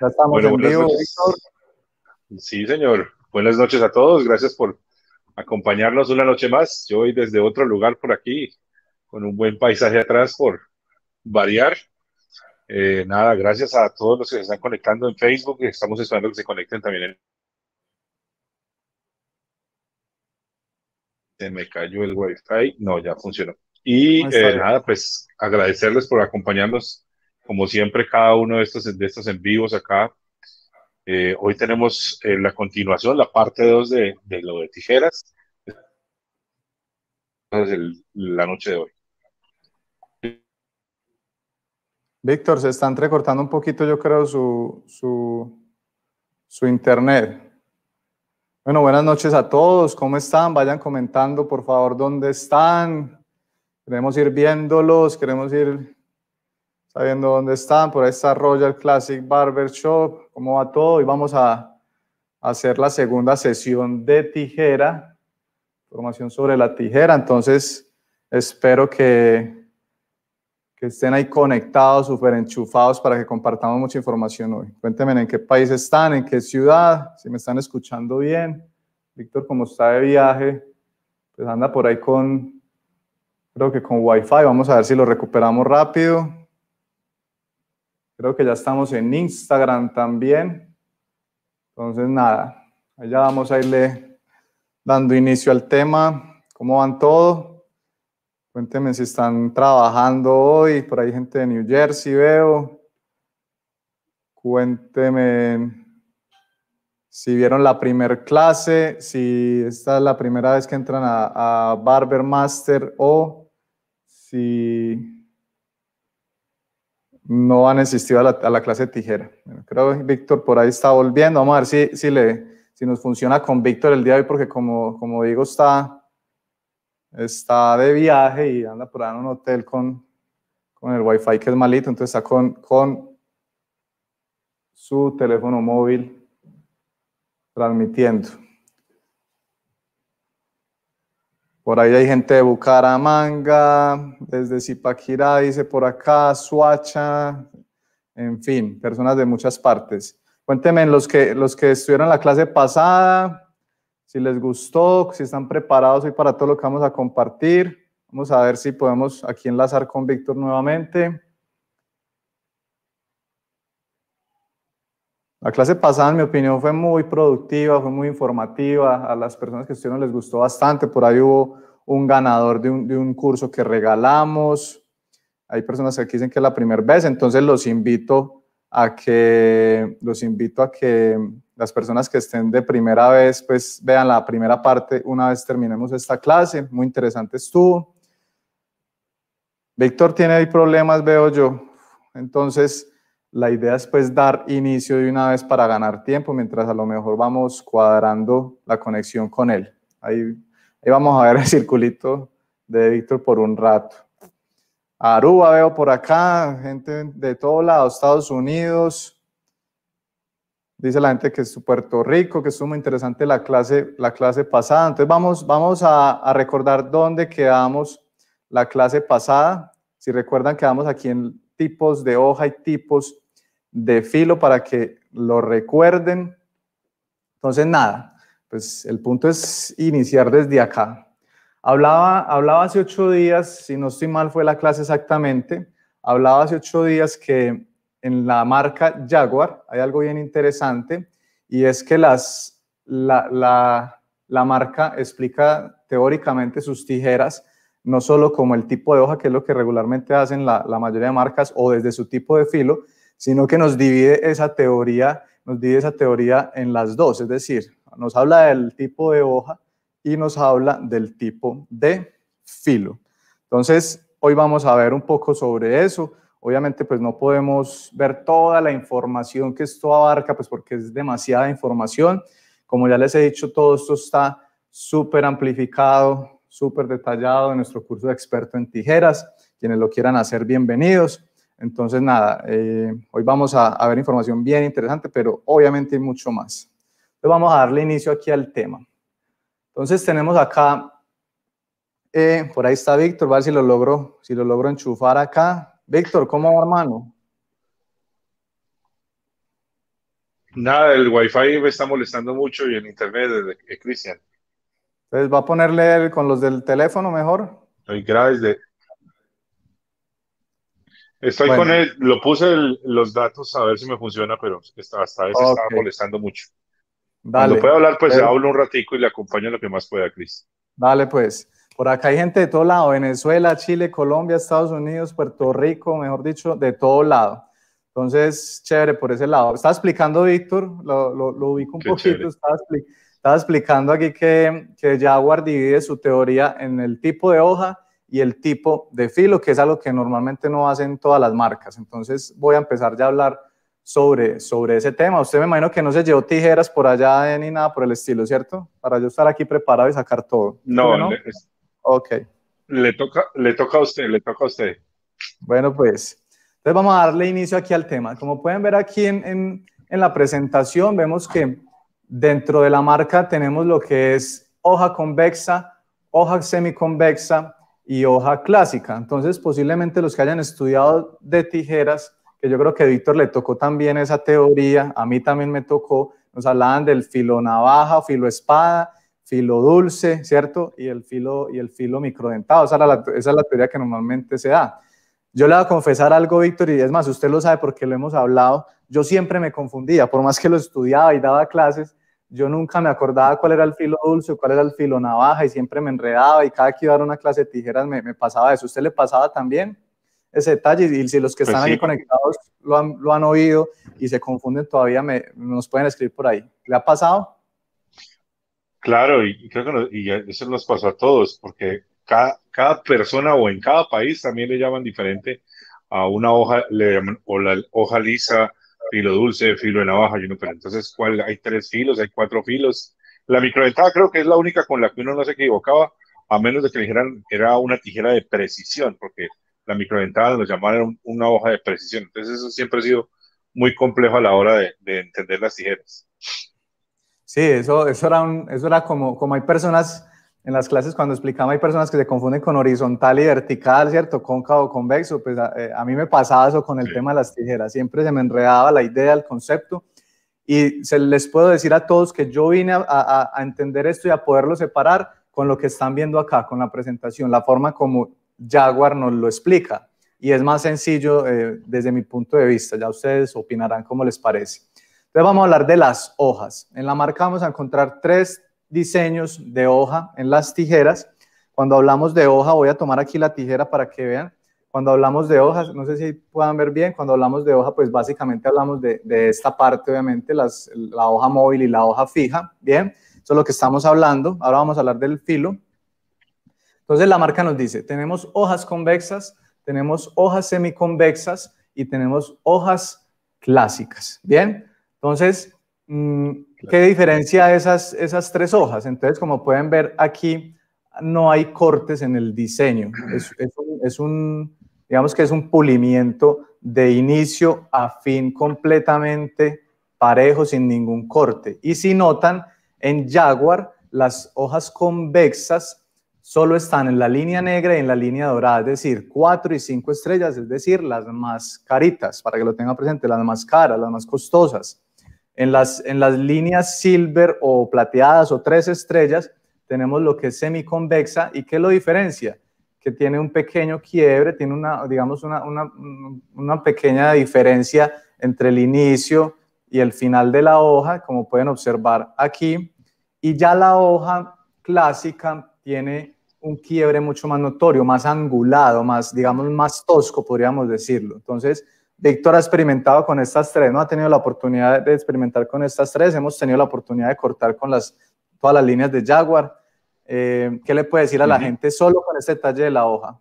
Ya estamos bueno, Sí, señor. Buenas noches a todos. Gracias por acompañarnos una noche más. Yo hoy desde otro lugar por aquí, con un buen paisaje atrás por variar. Eh, nada, gracias a todos los que se están conectando en Facebook. Estamos esperando que se conecten también Se me cayó el wifi. No, ya funcionó. Y eh, nada, pues agradecerles por acompañarnos como siempre, cada uno de estos, de estos en vivos acá. Eh, hoy tenemos eh, la continuación, la parte 2 de, lo de tijeras. Es la noche de hoy. Víctor, se está entrecortando un poquito, yo creo, su, su internet. Bueno, buenas noches a todos. ¿Cómo están? Vayan comentando, por favor, dónde están. Queremos ir viéndolos, queremos ir viendo dónde están, por ahí está Royal Classic Barber Shop, cómo va todo, y vamos a hacer la segunda sesión de tijera, información sobre la tijera, entonces espero que, que estén ahí conectados, súper enchufados para que compartamos mucha información hoy. Cuéntenme en qué país están, en qué ciudad, si me están escuchando bien. Víctor, como está de viaje, pues anda por ahí con, creo que con Wi-Fi, vamos a ver si lo recuperamos rápido. Creo que ya estamos en Instagram también. Entonces, nada, allá vamos a irle dando inicio al tema. ¿Cómo van todos? Cuéntenme si están trabajando hoy. Por ahí gente de New Jersey veo. Cuéntenme si vieron la primer clase, si esta es la primera vez que entran a, a Barber Master o si no han asistido a la, clase de tijera. creo que Víctor por ahí está volviendo. Vamos a ver si, le, si nos funciona con Víctor el día de hoy, porque como, digo, está, está de viaje y anda por ahí en un hotel con, con el wifi que es malito, entonces está con, con su teléfono móvil transmitiendo. Por ahí hay gente de Bucaramanga, desde Zipaquirá, dice por acá, Suacha, en fin, personas de muchas partes. Cuéntenme los que, los que estuvieron en la clase pasada, si les gustó, si están preparados hoy para todo lo que vamos a compartir. Vamos a ver si podemos aquí enlazar con Víctor nuevamente. La clase pasada, en mi opinión, fue muy productiva, fue muy informativa. A las personas que estuvieron les gustó bastante. Por ahí hubo un ganador de un, curso que regalamos. Hay personas que aquí dicen que es la primera vez, entonces los invito a que los invito a que las personas que estén de primera vez, pues vean la primera parte una vez terminemos esta clase. Muy interesante estuvo. Víctor tiene ahí problemas, veo yo. Entonces, la idea es pues dar inicio de una vez para ganar tiempo, mientras a lo mejor vamos cuadrando la conexión con él. Ahí, vamos a ver el circulito de Víctor por un rato. Aruba veo por acá, gente de todos lado, Estados Unidos. Dice la gente que es Puerto Rico, que estuvo muy interesante la clase, la clase pasada. Entonces vamos, vamos a, a recordar dónde quedamos la clase pasada. Si recuerdan, quedamos aquí en tipos de hoja y tipos de filo para que lo recuerden. Entonces, nada, pues el punto es iniciar desde acá. Hablaba, hablaba hace ocho días, si no estoy mal fue la clase exactamente, hablaba hace ocho días que en la marca Jaguar hay algo bien interesante y es que las, la, la, la marca explica teóricamente sus tijeras no solo como el tipo de hoja, que es lo que regularmente hacen la, mayoría de marcas, o desde su tipo de filo, sino que nos divide esa teoría, nos divide esa teoría en las dos, es decir, nos habla del tipo de hoja y nos habla del tipo de filo. Entonces, hoy vamos a ver un poco sobre eso. Obviamente, pues no podemos ver toda la información que esto abarca, pues porque es demasiada información. Como ya les he dicho, todo esto está súper amplificado, súper detallado de nuestro curso de experto en tijeras. Quienes lo quieran hacer, bienvenidos. Entonces, nada, eh, hoy vamos a, ver información bien interesante, pero obviamente mucho más. Entonces, vamos a darle inicio aquí al tema. Entonces, tenemos acá, eh, por ahí está Víctor, va a ver si lo logro, si lo logro enchufar acá. Víctor, ¿cómo va, hermano? Nada, el Wi-Fi me está molestando mucho y el internet, de eh, Cristian. Entonces, ¿va a ponerle con los del teléfono mejor? Estoy graves Estoy con él, lo puse los datos a ver si me funciona, pero hasta, estaba molestando mucho. Dale. Cuando pueda hablar, pues hablo un ratico y le acompaño lo que más pueda, Cris. Dale, pues. Por acá hay gente de todo lado, Venezuela, Chile, Colombia, Estados Unidos, Puerto Rico, mejor dicho, de todo lado. Entonces, chévere por ese lado. ¿Está explicando, Víctor, lo, lo, ubico un poquito, estaba explicando explicando aquí que, Jaguar divide su teoría en el tipo de hoja y el tipo de filo, que es algo que normalmente no hacen todas las marcas. Entonces voy a empezar ya a hablar sobre, sobre ese tema. Usted me imagino que no se llevó tijeras por allá ni nada por el estilo, ¿cierto? Para yo estar aquí preparado y sacar todo. No, no? ok. Le toca, le toca a usted, le toca a usted. Bueno, pues, entonces vamos a darle inicio aquí al tema. Como pueden ver aquí en, en la presentación, vemos que Dentro de la marca tenemos lo que es hoja convexa, hoja semiconvexa y hoja clásica. Entonces, posiblemente los que hayan estudiado de tijeras, que yo creo que a Víctor le tocó también esa teoría, a mí también me tocó, nos hablaban del filo navaja, filo espada, filo dulce, ¿cierto? Y el filo, y el filo microdentado, esa es la teoría que normalmente se da. Yo le voy a confesar algo, Víctor, y es más, usted lo sabe porque lo hemos hablado, yo siempre me confundía, por más que lo estudiaba y daba clases, yo nunca me acordaba cuál era el filo dulce, cuál era el filo navaja y siempre me enredaba y cada que iba a dar una clase de tijeras me, pasaba eso. ¿Usted le pasaba también ese detalle? Y si los que pues están ahí conectados lo han, lo han, oído y se confunden todavía, nos pueden escribir por ahí. ¿Le ha pasado? Claro, y creo que eso nos pasó a todos, porque cada, cada, persona o en cada país también le llaman diferente a una hoja, le llaman o la hoja lisa, filo dulce, filo de navaja, y uno, pero entonces, ¿cuál? Hay tres filos, hay cuatro filos. La microventada creo que es la única con la que uno no se equivocaba, a menos de que le dijeran era una tijera de precisión, porque la microventada nos llamaron una hoja de precisión. Entonces, eso siempre ha sido muy complejo a la hora de, de entender las tijeras. Sí, eso, eso era, un, eso era como, como hay personas en las clases cuando explicamos hay personas que se confunden con horizontal y vertical, ¿cierto? Cóncavo, convexo, pues a, eh, mí me pasaba eso con el tema de las tijeras, siempre se me enredaba la idea, el concepto, y se les puedo decir a todos que yo vine a, entender esto y a poderlo separar con lo que están viendo acá, con la presentación, la forma como Jaguar nos lo explica, y es más sencillo eh, desde mi punto de vista, ya ustedes opinarán cómo les parece. Entonces vamos a hablar de las hojas. En la marca vamos a encontrar tres diseños de hoja en las tijeras. Cuando hablamos de hoja, voy a tomar aquí la tijera para que vean. Cuando hablamos de hojas, no sé si puedan ver bien, cuando hablamos de hoja, pues básicamente hablamos de, esta parte, obviamente, las, la hoja móvil y la hoja fija, ¿bien? Eso es lo que estamos hablando. Ahora vamos a hablar del filo. Entonces la marca nos dice, tenemos hojas convexas, tenemos hojas semiconvexas y tenemos hojas clásicas, ¿bien? Entonces, Mm, ¿Qué diferencia esas, tres hojas? Entonces, como pueden ver aquí, no hay cortes en el diseño. Es, un, es digamos que es un pulimiento de inicio a fin completamente parejo, sin ningún corte. Y si notan, en Jaguar las hojas convexas solo están en la línea negra y en la línea dorada, es decir, cuatro y cinco estrellas, es decir, las más caritas, para que lo tengan presente, las más caras, las más costosas. En las, líneas silver o plateadas o tres estrellas tenemos lo que es semiconvexa y ¿qué lo diferencia, que tiene un pequeño quiebre, tiene una, digamos, una pequeña diferencia entre el inicio y el final de la hoja, como pueden observar aquí. Y ya la hoja clásica tiene un quiebre mucho más notorio, más angulado, más, digamos, más tosco, podríamos decirlo. Entonces, Víctor ha experimentado con estas tres, ¿no? Ha tenido la oportunidad de experimentar con estas tres. Hemos tenido la oportunidad de cortar con todas las líneas de Jaguar. Eh, ¿Qué le puede decir a la gente solo con este detalle de la hoja?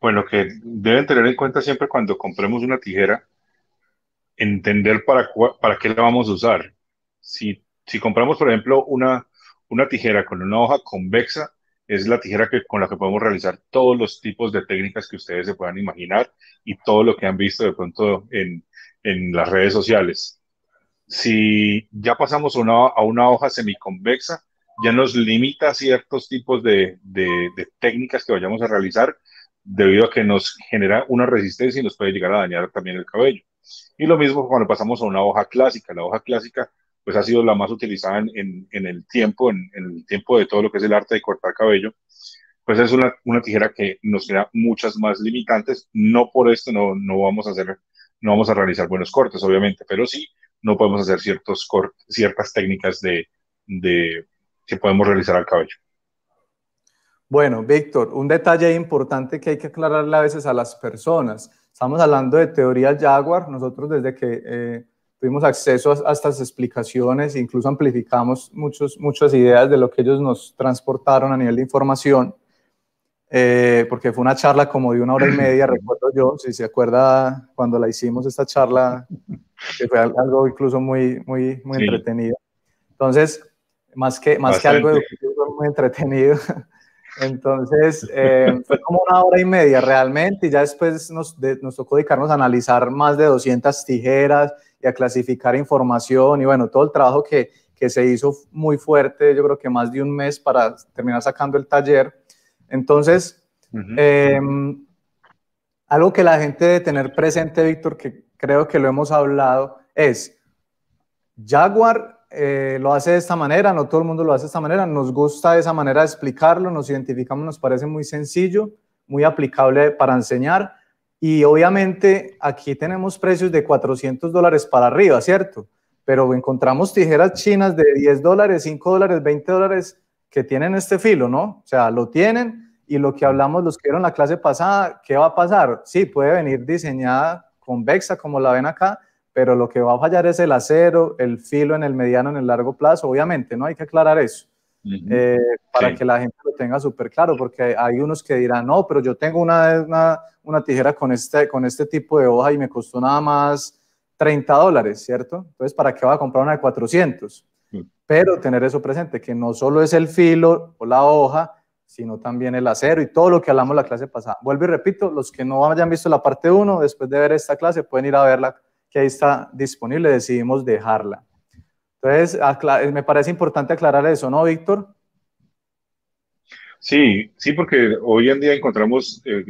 Bueno, que deben tener en cuenta siempre cuando compremos una tijera, entender para, qué la vamos a usar. Si, compramos, por ejemplo, una tijera con una hoja convexa, es la tijera que, con la que podemos realizar todos los tipos de técnicas que ustedes se puedan imaginar y todo lo que han visto de pronto en, las redes sociales. Si ya pasamos a una hoja semiconvexa, ya nos limita ciertos tipos de, de técnicas que vayamos a realizar debido a que nos genera una resistencia y nos puede llegar a dañar también el cabello. Y lo mismo cuando pasamos a una hoja clásica. La hoja clásica pues ha sido la más utilizada en, en, el tiempo, en, el tiempo de todo lo que es el arte de cortar cabello, pues es una, una tijera que nos queda muchas más limitantes. No por esto no, no vamos a hacer, no vamos a realizar buenos cortes, obviamente, pero sí no podemos hacer ciertos cortes, ciertas técnicas de, de que podemos realizar al cabello. Bueno, Víctor, un detalle importante que hay que aclararle a veces a las personas. Estamos hablando de teoría Jaguar. Nosotros desde que eh, tuvimos acceso a, estas explicaciones, incluso amplificamos muchos, muchas ideas de lo que ellos nos transportaron a nivel de información, eh, porque fue una charla como de una hora y media, recuerdo yo, si se acuerda cuando la hicimos esta charla, que fue algo incluso muy, muy, muy entretenido. Entonces, más que, más que algo muy entretenido, Entonces, eh, fue como una hora y media realmente, y ya después nos, tocó dedicarnos a analizar más de 200 tijeras y a clasificar información, y bueno, todo el trabajo que, se hizo muy fuerte, yo creo que más de un mes para terminar sacando el taller. Entonces, em, algo que la gente debe tener presente, Víctor, que creo que lo hemos hablado, es Jaguar eh, lo hace de esta manera, no todo el mundo lo hace de esta manera, nos gusta esa manera de explicarlo, nos identificamos, nos parece muy sencillo, muy aplicable para enseñar y obviamente aquí tenemos precios de 400 dólares para arriba, ¿cierto? Pero encontramos tijeras chinas de 10 dólares, 5 dólares, 20 dólares que tienen este filo, ¿no? O sea, lo tienen y lo que hablamos los que vieron la clase pasada, ¿qué va a pasar? Sí, puede venir diseñada convexa como la ven acá, pero lo que va a fallar es el acero, el filo en el mediano, en el largo plazo, obviamente, ¿no? Hay que aclarar eso. Eh, para que la gente lo tenga súper claro, porque hay unos que dirán, no, pero yo tengo una, una, tijera con este, con este tipo de hoja y me costó nada más 30 dólares, ¿cierto? Entonces, ¿para qué va a comprar una de 400? Mm. Pero tener eso presente, que no solo es el filo o la hoja, sino también el acero y todo lo que hablamos la clase pasada. Vuelvo y repito, los que no hayan visto la parte 1, después de ver esta clase, pueden ir a verla que ahí está disponible, decidimos dejarla. Entonces, eh, me parece importante aclarar eso, ¿no, Víctor? Sí, sí, porque hoy en día encontramos, eh,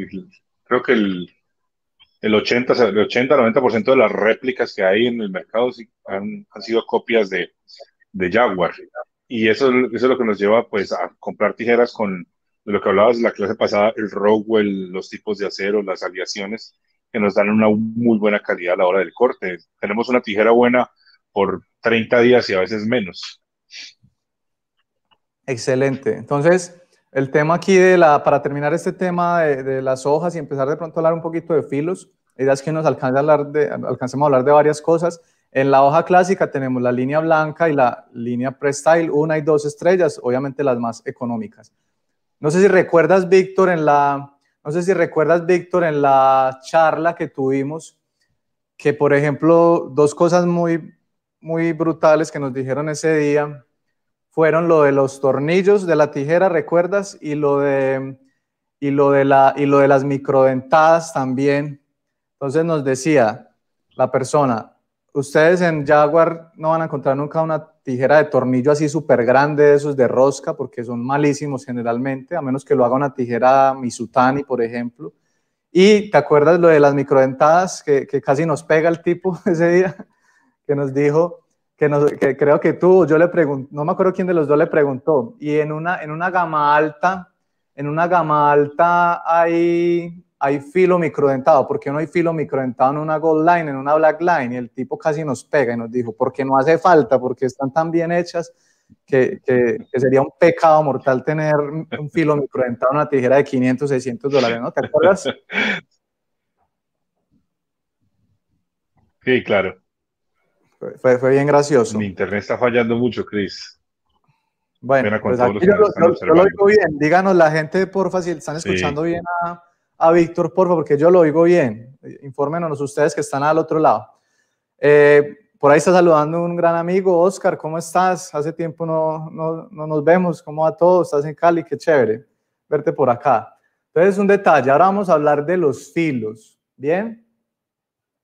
creo que el, el 80-90% de las réplicas que hay en el mercado han, han sido copias de, de Jaguar. Y eso, eso, es lo que nos lleva pues, a comprar tijeras con lo que hablabas en la clase pasada, el Rowell, los tipos de acero, las aleaciones, que nos dan una muy buena calidad a la hora del corte. Tenemos una tijera buena por 30 días y a veces menos. Excelente. Entonces, el tema aquí de la, para terminar este tema de, las hojas y empezar de pronto a hablar un poquito de filos, la es que nos alcance a hablar de, alcancemos a hablar de varias cosas. En la hoja clásica tenemos la línea blanca y la línea Prestyle, una y dos estrellas, obviamente las más económicas. No sé si recuerdas, Víctor, en la, no sé si recuerdas, Víctor, en la charla que tuvimos, que por ejemplo, dos cosas muy, muy brutales que nos dijeron ese día fueron lo de los tornillos de la tijera, ¿recuerdas? Y lo de, y lo de, la, y lo de las microdentadas también. Entonces nos decía la persona, ustedes en Jaguar no van a encontrar nunca una tijera de tornillo así súper grande, esos de rosca, porque son malísimos generalmente, a menos que lo haga una tijera Mizutani, por ejemplo. Y te acuerdas lo de las microdentadas, que, casi nos pega el tipo ese día, que nos dijo que, creo que tú, yo le pregunté, no me acuerdo quién de los dos le preguntó, y en una, en una gama alta, en una gama alta hay hay filo microdentado, ¿por qué no hay filo microdentado en una gold line, en una black line? Y el tipo casi nos pega y nos dijo, porque no hace falta, porque están tan bien hechas que, sería un pecado mortal tener un filo microdentado en una tijera de 500, 600 dólares, ¿no? ¿Te acuerdas? Sí, claro. Fue, bien gracioso. Mi internet está fallando mucho, Chris. Bueno, pues aquí yo, lo, bien. Díganos la gente, porfa, si están escuchando bien a a Víctor, favor, porque yo lo oigo bien. Infórmenos ustedes que están al otro lado. Eh, por ahí está saludando un gran amigo, Oscar, ¿cómo estás? Hace tiempo no, no, no nos vemos, ¿cómo va todo? Estás en Cali, qué chévere verte por acá. Entonces, un detalle, ahora vamos a hablar de los filos, ¿bien?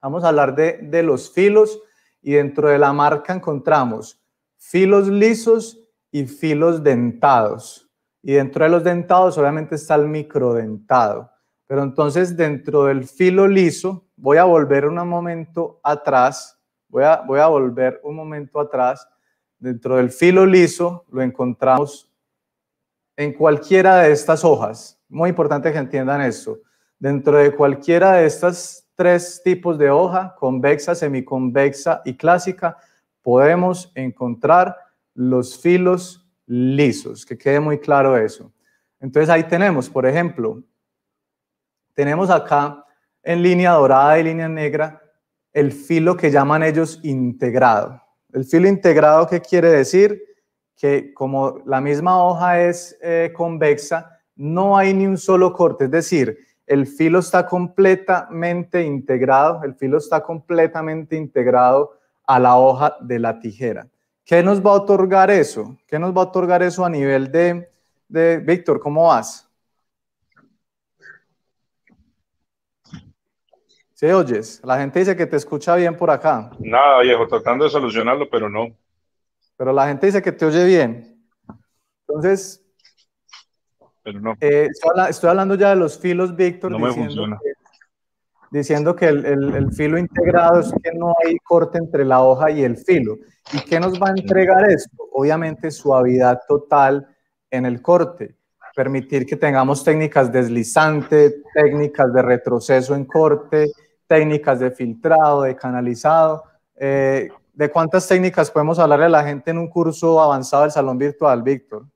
Vamos a hablar de, de los filos y dentro de la marca encontramos filos lisos y filos dentados. Y dentro de los dentados obviamente está el microdentado. Pero entonces dentro del filo liso, voy a volver un momento atrás, voy a, voy a volver un momento atrás, dentro del filo liso lo encontramos en cualquiera de estas hojas. Muy importante que entiendan eso. Dentro de cualquiera de estas tres tipos de hoja, convexa, semiconvexa y clásica, podemos encontrar los filos lisos, que quede muy claro eso. Entonces ahí tenemos, por ejemplo, tenemos acá en línea dorada y línea negra el filo que llaman ellos integrado. El filo integrado, ¿qué quiere decir? Que como la misma hoja es eh, convexa, no hay ni un solo corte, es decir, el filo está completamente integrado, el filo está completamente integrado a la hoja de la tijera. ¿Qué nos va a otorgar eso? ¿Qué nos va a otorgar eso a nivel de, de Víctor, ¿cómo vas? ¿Se oyes? La gente dice que te escucha bien por acá. Nada, viejo, tratando de solucionarlo, pero no. Pero la gente dice que te oye bien. Entonces, pero no. Eh, estoy, hablando ya de los filos, Víctor, no diciendo, que, diciendo, que, el, filo integrado es que no hay corte entre la hoja y el filo. ¿Y qué nos va a entregar esto? Obviamente suavidad total en el corte permitir que tengamos técnicas deslizante, técnicas de retroceso en corte, técnicas de filtrado, de canalizado. Eh, ¿De cuántas técnicas podemos hablarle a la gente en un curso avanzado del salón virtual, Víctor?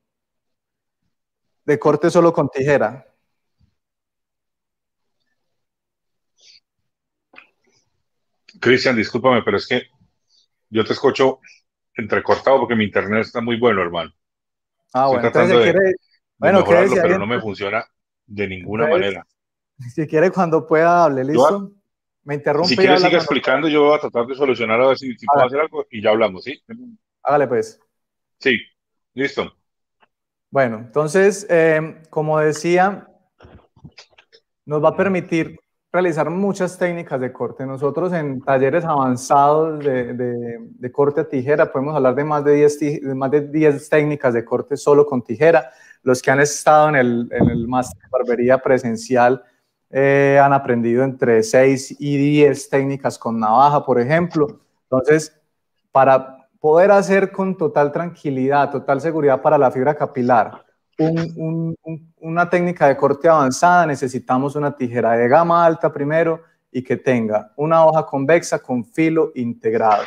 De corte solo con tijera. Cristian, discúlpame, pero es que yo te escucho entrecortado porque mi internet está muy bueno, hermano. Ah, bueno, entonces quiere, bueno, pero no me funciona de ninguna pues, manera. Si quiere, cuando pueda, hable, ¿listo? Me interrumpe. Si quieres, siga explicando, yo voy a tratar de solucionar a ver si, ah. puedo hacer algo y ya hablamos, ¿sí? Hágale, pues. Sí, listo. Bueno, entonces, em, como decía, nos va a permitir realizar muchas técnicas de corte. Nosotros en talleres avanzados de, corte a tijera podemos hablar de más de, 10, más de 10 técnicas de corte solo con tijera. Los que han estado en el, en máster de barbería presencial eh, han aprendido entre 6 y 10 técnicas con navaja, por ejemplo. Entonces, para poder hacer con total tranquilidad, total seguridad para la fibra capilar, una técnica de corte avanzada, necesitamos una tijera de gama alta primero y que tenga una hoja convexa con filo integrado.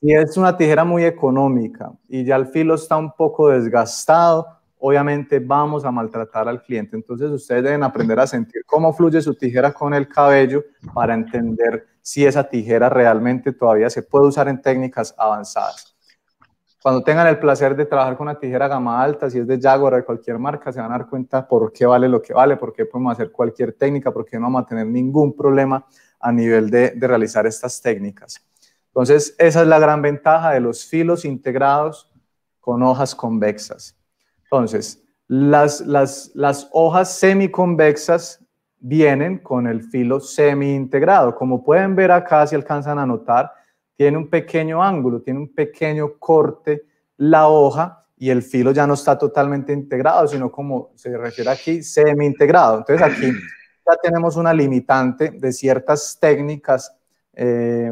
Si es una tijera muy económica y ya el filo está un poco desgastado, obviamente vamos a maltratar al cliente. Entonces ustedes deben aprender a sentir cómo fluye su tijera con el cabello para entender si esa tijera realmente todavía se puede usar en técnicas avanzadas. Cuando tengan el placer de trabajar con una tijera gama alta, si es de Jaguar o de cualquier marca, se van a dar cuenta por qué vale lo que vale, por qué podemos hacer cualquier técnica, por qué no vamos a tener ningún problema a nivel de, de realizar estas técnicas. Entonces, esa es la gran ventaja de los filos integrados con hojas convexas. Entonces, las, las, hojas semiconvexas vienen con el filo semi-integrado. Como pueden ver acá, si alcanzan a notar, tiene un pequeño ángulo, tiene un pequeño corte la hoja y el filo ya no está totalmente integrado, sino como se refiere aquí, semi-integrado. Entonces aquí ya tenemos una limitante de ciertas técnicas eh,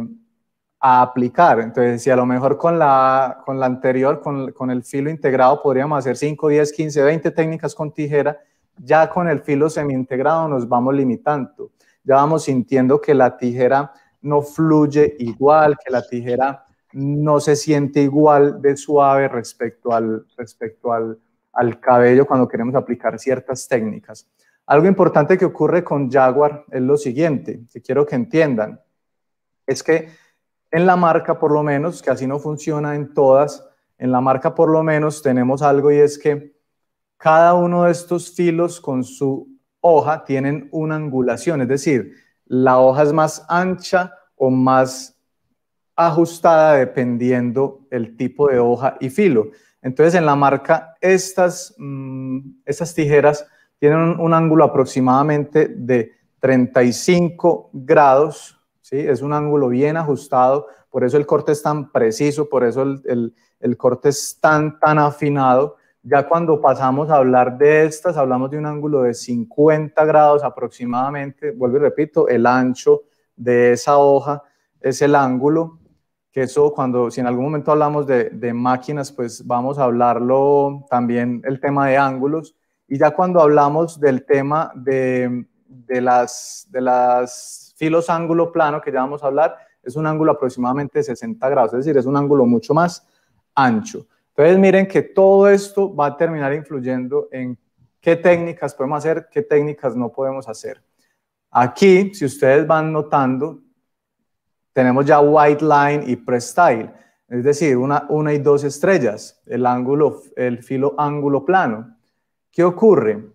a aplicar. Entonces, si a lo mejor con la, con la anterior, con, el filo integrado, podríamos hacer 5, 10, 15, 20 técnicas con tijera, ya con el filo semi-integrado nos vamos limitando. Ya vamos sintiendo que la tijera no fluye igual, que la tijera no se siente igual de suave respecto al, respecto al, al cabello cuando queremos aplicar ciertas técnicas. Algo importante que ocurre con Jaguar es lo siguiente, que quiero que entiendan, es que en la marca, por lo menos, que así no funciona en todas, en la marca, por lo menos, tenemos algo y es que cada uno de estos filos con su hoja tienen una angulación, es decir, la hoja es más ancha o más ajustada dependiendo el tipo de hoja y filo. Entonces, en la marca, estas, mm, tijeras tienen un, ángulo aproximadamente de 35 grados ¿sí? Es un ángulo bien ajustado, por eso el corte es tan preciso, por eso el, corte es tan, tan afinado. Ya cuando pasamos a hablar de estas, hablamos de un ángulo de 50 grados aproximadamente. Vuelvo y repito, el ancho de esa hoja es el ángulo, que eso cuando, si en algún momento hablamos de, de máquinas, pues vamos a hablarlo también el tema de ángulos. Y ya cuando hablamos del tema de, de las, de las filos ángulo plano que ya vamos a hablar, es un ángulo aproximadamente de 60 grados, es decir, es un ángulo mucho más ancho. Entonces miren que todo esto va a terminar influyendo en qué técnicas podemos hacer, qué técnicas no podemos hacer. Aquí, si ustedes van notando, tenemos ya white line y prestyle es decir, una, una y dos estrellas, el ángulo, el filo ángulo plano. ¿Qué ocurre?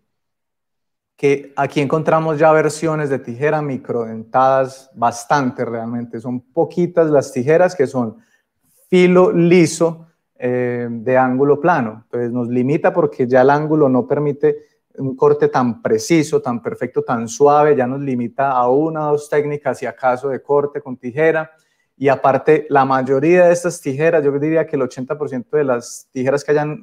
que aquí encontramos ya versiones de tijera microdentadas, bastante realmente, son poquitas las tijeras que son filo liso eh, de ángulo plano, entonces nos limita porque ya el ángulo no permite un corte tan preciso, tan perfecto, tan suave, ya nos limita a una o dos técnicas si acaso de corte con tijera, y aparte, la mayoría de estas tijeras, yo diría que el 80% de las tijeras que hayan,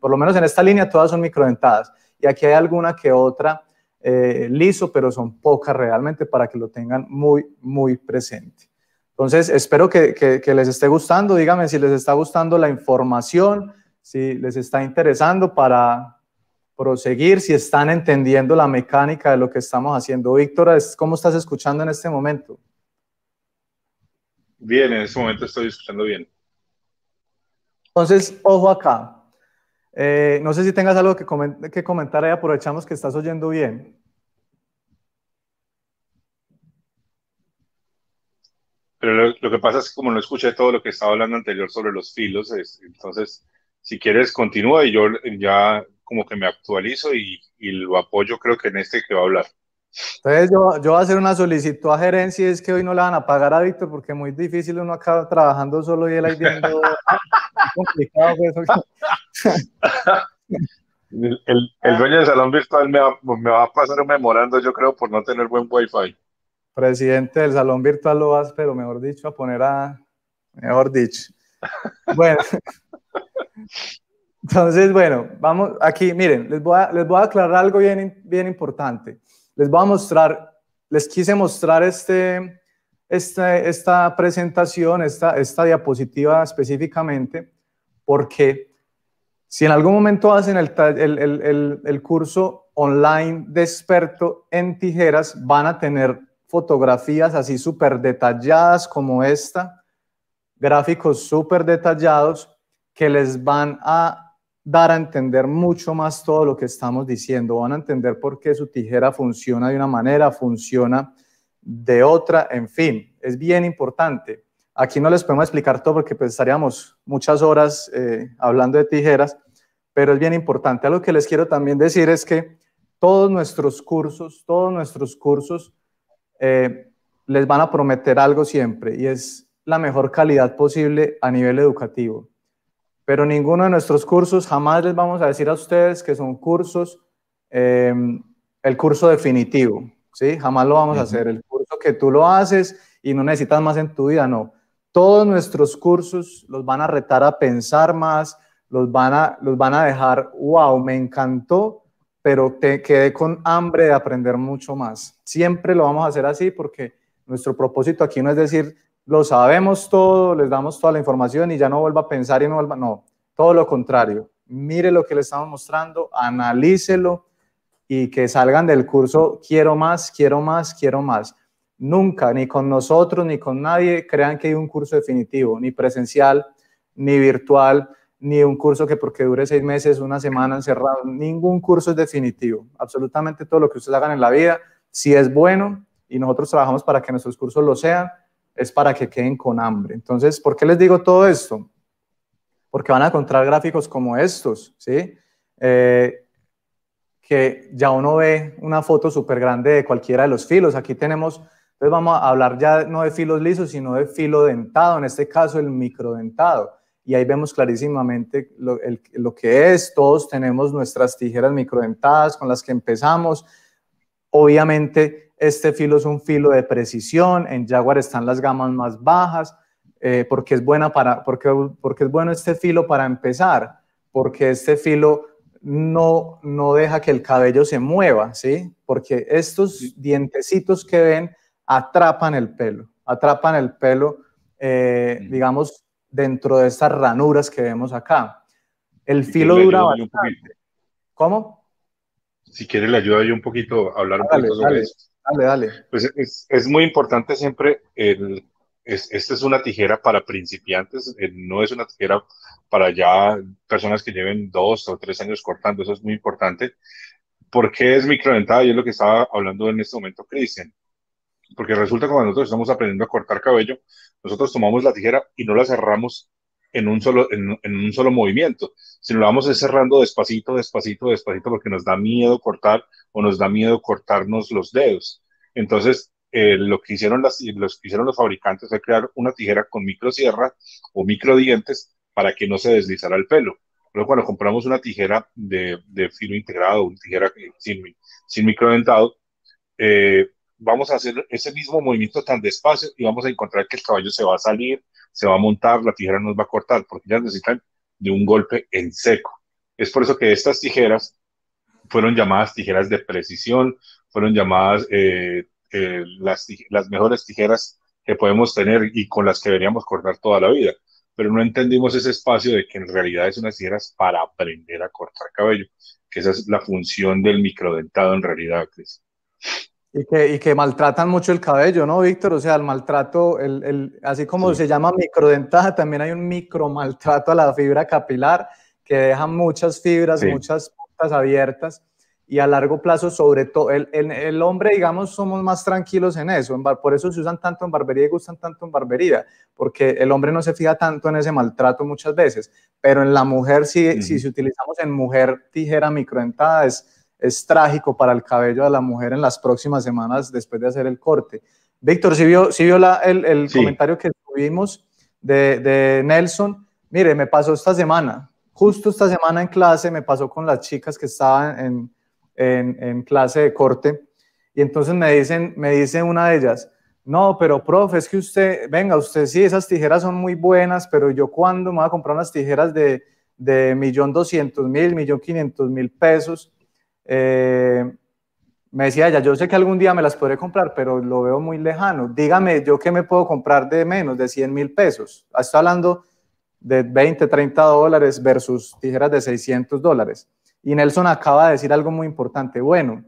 por lo menos en esta línea, todas son microdentadas y aquí hay alguna que otra eh, liso, pero son pocas realmente para que lo tengan muy, muy presente. Entonces, espero que, les esté gustando. Díganme si les está gustando la información, si les está interesando para, proseguir, si están entendiendo la mecánica de lo que estamos haciendo. Víctor, ¿cómo estás escuchando en este momento? Bien, en este momento estoy escuchando bien. Entonces, ojo acá. Eh, no sé si tengas algo que, comentar ahí, aprovechamos que estás oyendo bien. Pero lo, que pasa es que como no escuché todo lo que estaba hablando anterior sobre los filos, entonces, si quieres, continúa y yo ya como que me actualizo y lo apoyo creo que en este que va a hablar. Entonces yo, yo voy a hacer una solicitud a gerencia y es que hoy no la van a pagar a Víctor porque es muy difícil uno acaba trabajando solo y él ahí viendo... complicado pues, el, el, dueño del salón virtual me va, me va a pasar un memorando yo creo por no tener buen wifi. Presidente del salón virtual lo vas, pero mejor dicho, a poner a... Mejor dicho. Bueno. Entonces, bueno, vamos aquí, miren, les voy a, les voy a aclarar algo bien, bien importante. Les voy a mostrar, les quise mostrar este, este, esta presentación, esta, esta diapositiva específicamente, porque si en algún momento hacen el, el curso online de experto en tijeras, van a tener fotografías así súper detalladas como esta, gráficos súper detallados que les van a dar a entender mucho más todo lo que estamos diciendo, van a entender por qué su tijera funciona de una manera, funciona de otra, en fin, es bien importante. Aquí no les podemos explicar todo porque pues estaríamos muchas horas eh, hablando de tijeras, pero es bien importante. Algo que les quiero también decir es que todos nuestros cursos, todos nuestros cursos eh, les van a prometer algo siempre y es la mejor calidad posible a nivel educativo pero ninguno de nuestros cursos jamás les vamos a decir a ustedes que son cursos, em, el curso definitivo, ¿sí? Jamás lo vamos a hacer, el curso que tú lo haces y no necesitas más en tu vida, no. Todos nuestros cursos los van a retar a pensar más, los van a, los van a dejar, wow, me encantó, pero te quedé con hambre de aprender mucho más. Siempre lo vamos a hacer así porque nuestro propósito aquí no es decir, lo sabemos todo, les damos toda la información y ya no vuelva a pensar y no vuelva, no, todo lo contrario. Mire lo que le estamos mostrando, analícelo y que salgan del curso quiero más, quiero más, quiero más. Nunca, ni con nosotros, ni con nadie, crean que hay un curso definitivo, ni presencial, ni virtual, ni un curso que porque dure seis meses, una semana encerrado. Ningún curso es definitivo. Absolutamente todo lo que ustedes hagan en la vida, si es bueno, y nosotros trabajamos para que nuestros cursos lo sean, es para que queden con hambre. Entonces, ¿por qué les digo todo esto? Porque van a encontrar gráficos como estos, ¿sí? Eh, que ya uno ve una foto súper grande de cualquiera de los filos. Aquí tenemos, pues vamos a hablar ya no de filos lisos, sino de filo dentado, en este caso el microdentado. Y ahí vemos clarísimamente lo, lo que es, todos tenemos nuestras tijeras microdentadas con las que empezamos, Obviamente, este filo es un filo de precisión, en Jaguar están las gamas más bajas, eh, porque, es buena para, porque, porque es bueno este filo para empezar, porque este filo no, no deja que el cabello se mueva, ¿sí? Porque estos dientecitos que ven atrapan el pelo, atrapan el pelo, eh, mm. digamos, dentro de estas ranuras que vemos acá. El filo dura bastante. ¿Cómo? si quiere le ayuda yo un poquito a hablar un dale, sobre dale, Dale, Pues es, muy importante siempre es, esta es una tijera para principiantes, eh, no es una tijera para ya personas que lleven dos o tres años cortando, eso es muy importante. ¿Por qué es microventada? Y es lo que estaba hablando en este momento Cristian. Porque resulta que cuando nosotros estamos aprendiendo a cortar cabello, nosotros tomamos la tijera y no la cerramos en un solo, en, un solo movimiento, Si lo vamos cerrando despacito, despacito, despacito, porque nos da miedo cortar o nos da miedo cortarnos los dedos. Entonces, eh, lo, que hicieron las, hicieron los fabricantes fue crear una tijera con microsierra o microdientes para que no se deslizara el pelo. Luego, cuando compramos una tijera de, de filo integrado, una tijera sin, sin microdentado, eh, vamos a hacer ese mismo movimiento tan despacio y vamos a encontrar que el caballo se va a salir se va a montar, la tijera nos va a cortar, porque ya necesitan de un golpe en seco. Es por eso que estas tijeras fueron llamadas tijeras de precisión, fueron llamadas eh, eh, las, las mejores tijeras que podemos tener y con las que deberíamos cortar toda la vida. Pero no entendimos ese espacio de que en realidad es unas tijeras para aprender a cortar cabello, que esa es la función del microdentado en realidad, y que, y que, maltratan mucho el cabello, ¿no, Víctor? O sea, el maltrato, el, el así como se llama microdentaja, también hay un micromaltrato a la fibra capilar que deja muchas fibras, muchas puntas abiertas y a largo plazo, sobre todo, el, el, hombre, digamos, somos más tranquilos en eso. En por eso se usan tanto en barbería y gustan tanto en barbería, porque el hombre no se fija tanto en ese maltrato muchas veces. Pero en la mujer, si, si, utilizamos en mujer tijera microdentada, es es trágico para el cabello de la mujer en las próximas semanas después de hacer el corte. Víctor, si vio, vio el, comentario que tuvimos de, Nelson, mire, me pasó esta semana, justo esta semana en clase, me pasó con las chicas que estaban en, clase de corte, y entonces me dicen, me dice una de ellas, no, pero profe, es que usted, venga, usted sí, esas tijeras son muy buenas, pero yo cuando me voy a comprar unas tijeras de, de millón doscientos mil, millón quinientos mil pesos, eh, me decía ella, yo sé que algún día me las podré comprar, pero lo veo muy lejano. Dígame, ¿yo qué me puedo comprar de menos, de 100 mil pesos? Ah, está hablando de 20, 30 dólares versus tijeras de 600 dólares. Y Nelson acaba de decir algo muy importante. Bueno,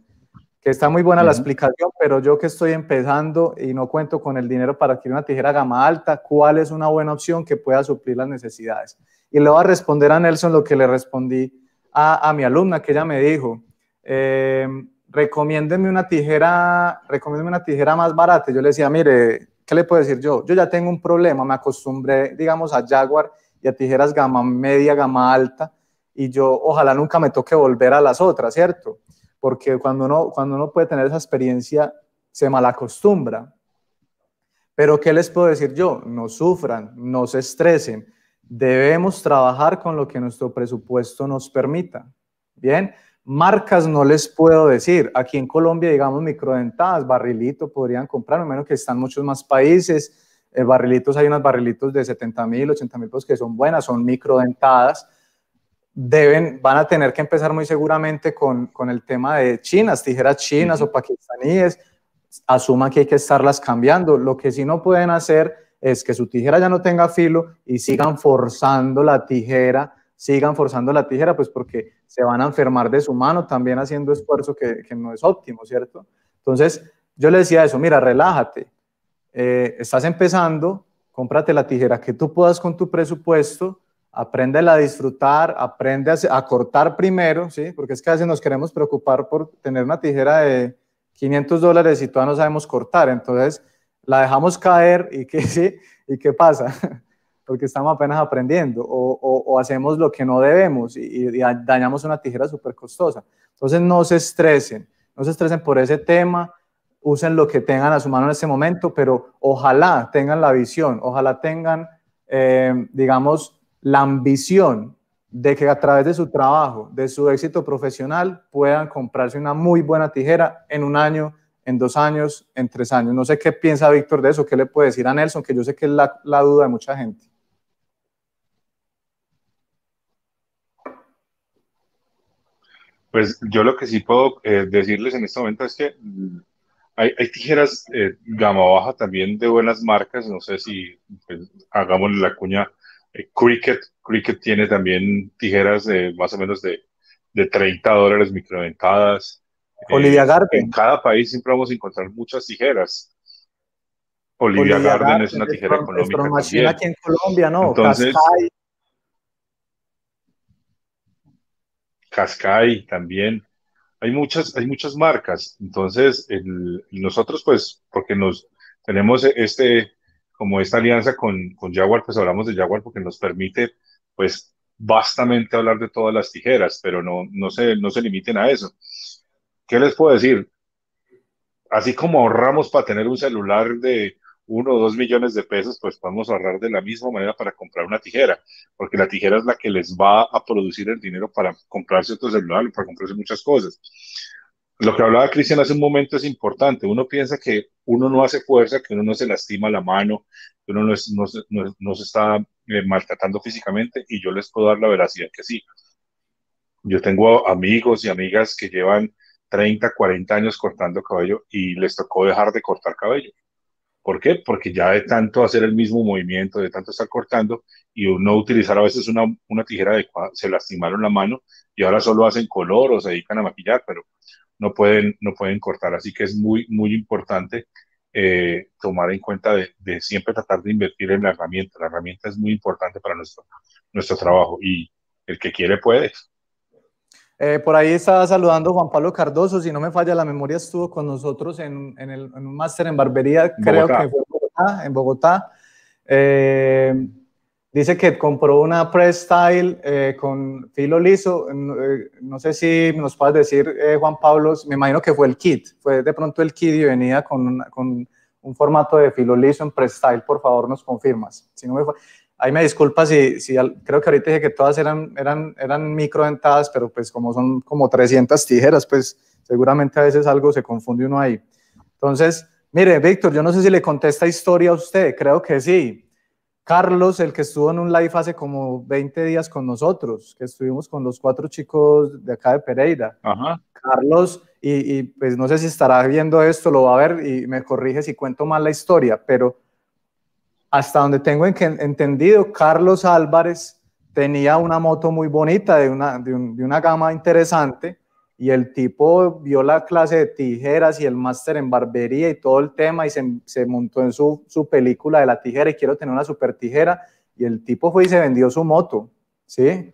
que está muy buena la explicación, pero yo que estoy empezando y no cuento con el dinero para adquirir una tijera gama alta, ¿cuál es una buena opción que pueda suplir las necesidades? Y le voy a responder a Nelson lo que le respondí a, a mi alumna, que ella me dijo, eh, recomiéndeme una tijera, recomiéndeme una tijera más barata. Yo le decía, mire, ¿qué le puedo decir yo? Yo ya tengo un problema, me acostumbré, digamos, a Jaguar y a tijeras gama media, gama alta, y yo ojalá nunca me toque volver a las otras, ¿cierto? Porque cuando uno, cuando uno puede tener esa experiencia, se malacostumbra. Pero ¿qué les puedo decir yo? No sufran, no se estresen. Debemos trabajar con lo que nuestro presupuesto nos permita. Bien, Marcas no les puedo decir. Aquí en Colombia, digamos, microdentadas, barrilito podrían comprar, a menos que están muchos más países. Eh, barrilitos, hay unos barrilitos de 70 mil, 80 mil que son buenas, son microdentadas. Deben, van a tener que empezar muy seguramente con, el tema de chinas, tijeras chinas o pakistaníes. Asuma que hay que estarlas cambiando. Lo que sí no pueden hacer es que su tijera ya no tenga filo y sigan forzando la tijera sigan forzando la tijera, pues porque se van a enfermar de su mano también haciendo esfuerzo que, no es óptimo, ¿cierto? Entonces, yo le decía eso, mira, relájate, eh, estás empezando, cómprate la tijera que tú puedas con tu presupuesto, aprende a disfrutar, aprende a, cortar primero, ¿sí? Porque es que a veces nos queremos preocupar por tener una tijera de 500 dólares y todavía no sabemos cortar, entonces la dejamos caer y ¿qué, sí? ¿Y qué pasa? porque estamos apenas aprendiendo o, hacemos lo que no debemos y, dañamos una tijera súper costosa. Entonces no se estresen, no se estresen por ese tema, usen lo que tengan a su mano en ese momento, pero ojalá tengan la visión, ojalá tengan, eh, digamos, la ambición de que a través de su trabajo, de su éxito profesional, puedan comprarse una muy buena tijera en un año, en dos años, en tres años. No sé qué piensa Víctor de eso, qué le puede decir a Nelson, que yo sé que es la duda de mucha gente. Pues yo lo que sí puedo eh, decirles en este momento es que hay, tijeras eh, gama baja también de buenas marcas, no sé si pues, hagámosle la cuña. Eh, Cricket, Cricket tiene también tijeras de más o menos de, de 30 dólares microventadas. Olivia Garden. En cada país siempre vamos a encontrar muchas tijeras. Olivia, Garden, es una tijera es económica. aquí en Colombia, ¿no? Entonces, Cascay también. Hay muchas, hay muchas marcas. Entonces, nosotros, pues, porque nos tenemos este, como esta alianza con, Jaguar, pues hablamos de Jaguar porque nos permite, pues, vastamente hablar de todas las tijeras, pero no, no se limiten a eso. ¿Qué les puedo decir? Así como ahorramos para tener un celular de uno o dos millones de pesos, pues podemos ahorrar de la misma manera para comprar una tijera, porque la tijera es la que les va a producir el dinero para comprarse otro celular, para comprarse muchas cosas. Lo que hablaba Cristian hace un momento es importante. Uno piensa que uno no hace fuerza, que uno no se lastima la mano, que uno no, no se está eh, maltratando físicamente, y yo les puedo dar la veracidad que sí. Yo tengo amigos y amigas que llevan 30, 40 años cortando cabello y les tocó dejar de cortar cabello ¿Por qué? Porque ya de tanto hacer el mismo movimiento, de tanto estar cortando y no utilizar a veces una, una tijera adecuada, se lastimaron la mano y ahora solo hacen color o se dedican a maquillar, pero no pueden, no pueden cortar. Así que es muy, muy importante eh, tomar en cuenta de, siempre tratar de invertir en la herramienta. La herramienta es muy importante para nuestro, nuestro trabajo y el que quiere puede. Eh, por ahí estaba saludando Juan Pablo Cardoso, si no me falla la memoria, estuvo con nosotros en, en, el, un máster en barbería, creo que fue en Bogotá. Eh, dice que compró una prestyle eh, con filo liso. Mm, no sé si nos puedes decir, Juan Pablo, me imagino que fue el kit, fue de pronto el kit y venía con, con un formato de filo liso en prestyle. Por favor, nos confirmas. Si no me Ahí me disculpa si, creo que ahorita dije que todas eran, eran, eran pero pues como son como 300 tijeras, pues seguramente a veces algo se confunde uno ahí. Entonces, mire, Víctor, yo no sé si le conté esta historia a usted, creo que sí. Carlos, el que estuvo en un live hace como 20 días con nosotros, que estuvimos con los cuatro chicos de acá de Pereira. Carlos, y, y pues no sé si estará viendo esto, lo va a ver y me corrige si cuento mal la historia, pero hasta donde tengo entendido, Carlos Álvarez tenía una moto muy bonita, de una, gama interesante, y el tipo vio la clase de tijeras y el máster en barbería y todo el tema, y se, montó en su, película de la tijera y quiero tener una super tijera, y el tipo fue y se vendió su moto, ¿sí?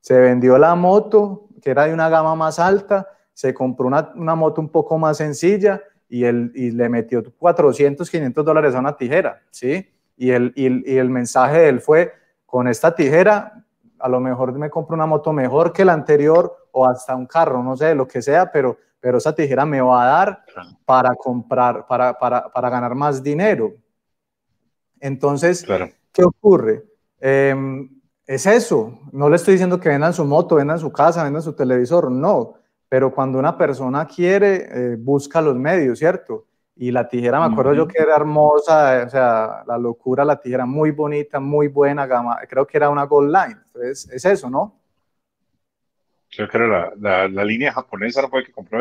Se vendió la moto, que era de una gama más alta, se compró una, moto un poco más sencilla y, él, y le metió 400, 500 dólares a una tijera, ¿sí? Y el, y, el mensaje de él fue, con esta tijera, a lo mejor me compro una moto mejor que la anterior o hasta un carro, no sé, lo que sea, pero, pero esa tijera me va a dar para comprar, para, para, para, ganar más dinero. Entonces, ¿qué ocurre? Em, es eso, no le estoy diciendo que vendan su moto, vendan su casa, vendan su televisor, no, pero cuando una persona quiere, eh, busca los medios, ¿cierto? Y la tijera, me acuerdo yo que era hermosa, eh, o sea, la locura, la tijera muy bonita, muy buena gama. Creo que era una Gold Line. Entonces, es eso, ¿no? Creo que era la, la, línea japonesa, ¿no fue que compró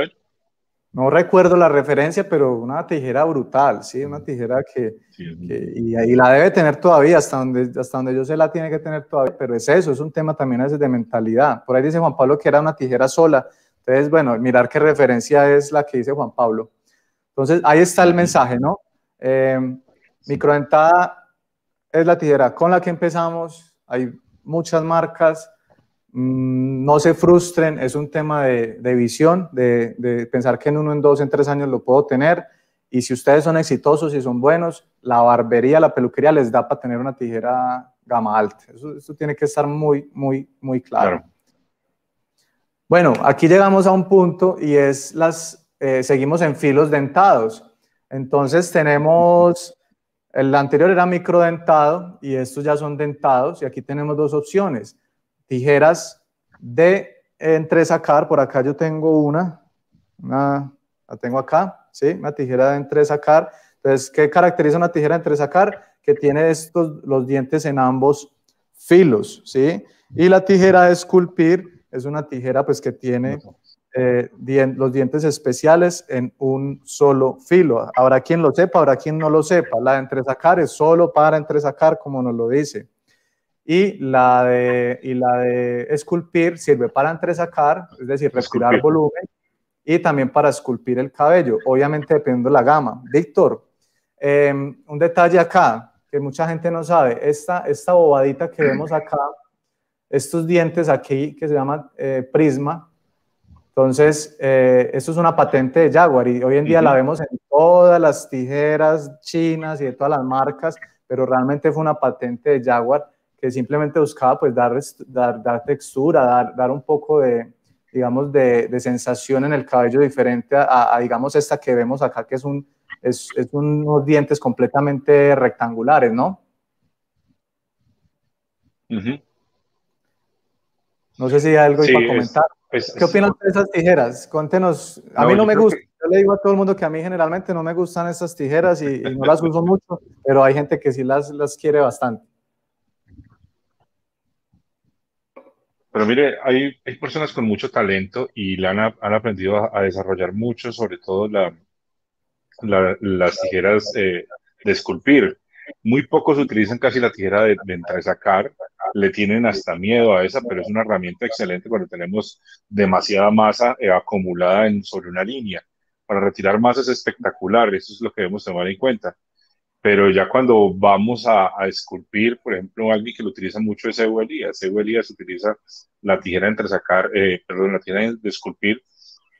No recuerdo la referencia, pero una tijera brutal, sí, una tijera que, y, ahí la debe tener todavía, hasta donde, hasta donde yo sé la tiene que tener todavía, pero es eso, es un tema también de mentalidad. Por ahí dice Juan Pablo que era una tijera sola, entonces, bueno, mirar qué referencia es la que dice Juan Pablo. Entonces, ahí está el mensaje, ¿no? Eh, es la tijera con la que empezamos, hay muchas marcas, mm, no se frustren, es un tema de, visión, de, pensar que en uno, en dos, en tres años lo puedo tener, y si ustedes son exitosos y son buenos, la barbería, la peluquería les da para tener una tijera gama alta. Eso, tiene que estar muy, muy, muy claro. Bueno, aquí llegamos a un punto y es las eh, seguimos en filos dentados. Entonces tenemos, el anterior era microdentado y estos ya son dentados y aquí tenemos dos opciones, tijeras de entresacar, por acá yo tengo una, la tengo acá, ¿sí? Una tijera de entresacar. Entonces, ¿qué caracteriza una tijera de entresacar? Que tiene estos, los dientes en ambos filos, ¿sí? Y la tijera de esculpir es una tijera pues que tiene eh, los dientes especiales en un solo filo. Habrá quien lo sepa, habrá quien no lo sepa. La de entresacar es solo para entresacar, como nos lo dice. Y la de, y la de esculpir sirve para entresacar, es decir, respirar volumen, y también para esculpir el cabello, obviamente dependiendo de la gama. Víctor, em, un detalle acá que mucha gente no sabe, esta, esta bobadita que vemos acá, estos dientes aquí que se llaman eh, prisma, entonces, eh, esto es una patente de Jaguar y hoy en día la vemos en todas las tijeras chinas y de todas las marcas, pero realmente fue una patente de Jaguar que simplemente buscaba pues dar, dar, dar textura, dar, dar, un poco de, digamos, de, sensación en el cabello diferente a, digamos, esta que vemos acá, que es, un, es, unos dientes completamente rectangulares, ¿no? No sé si hay algo para comentar. Pues, ¿Qué opinan de esas tijeras? Cuéntenos. A mí no me gusta. Yo le digo a todo el mundo que a mí generalmente no me gustan esas tijeras y, no las uso mucho, pero hay gente que sí las, las quiere bastante. Pero mire, hay, personas con mucho talento y han, aprendido a, desarrollar mucho, sobre todo la, las tijeras eh, de esculpir. Muy pocos utilizan casi la tijera de, de sacar, le tienen hasta miedo a esa, pero es una herramienta excelente cuando tenemos demasiada masa eh, acumulada en, sobre una línea. Para retirar masa es espectacular, eso es lo que debemos tomar en cuenta. Pero ya cuando vamos a, esculpir, por ejemplo, alguien que lo utiliza mucho es Evo Elías. Evo Elías utiliza la tijera de sacar, eh, perdón, la tijera de esculpir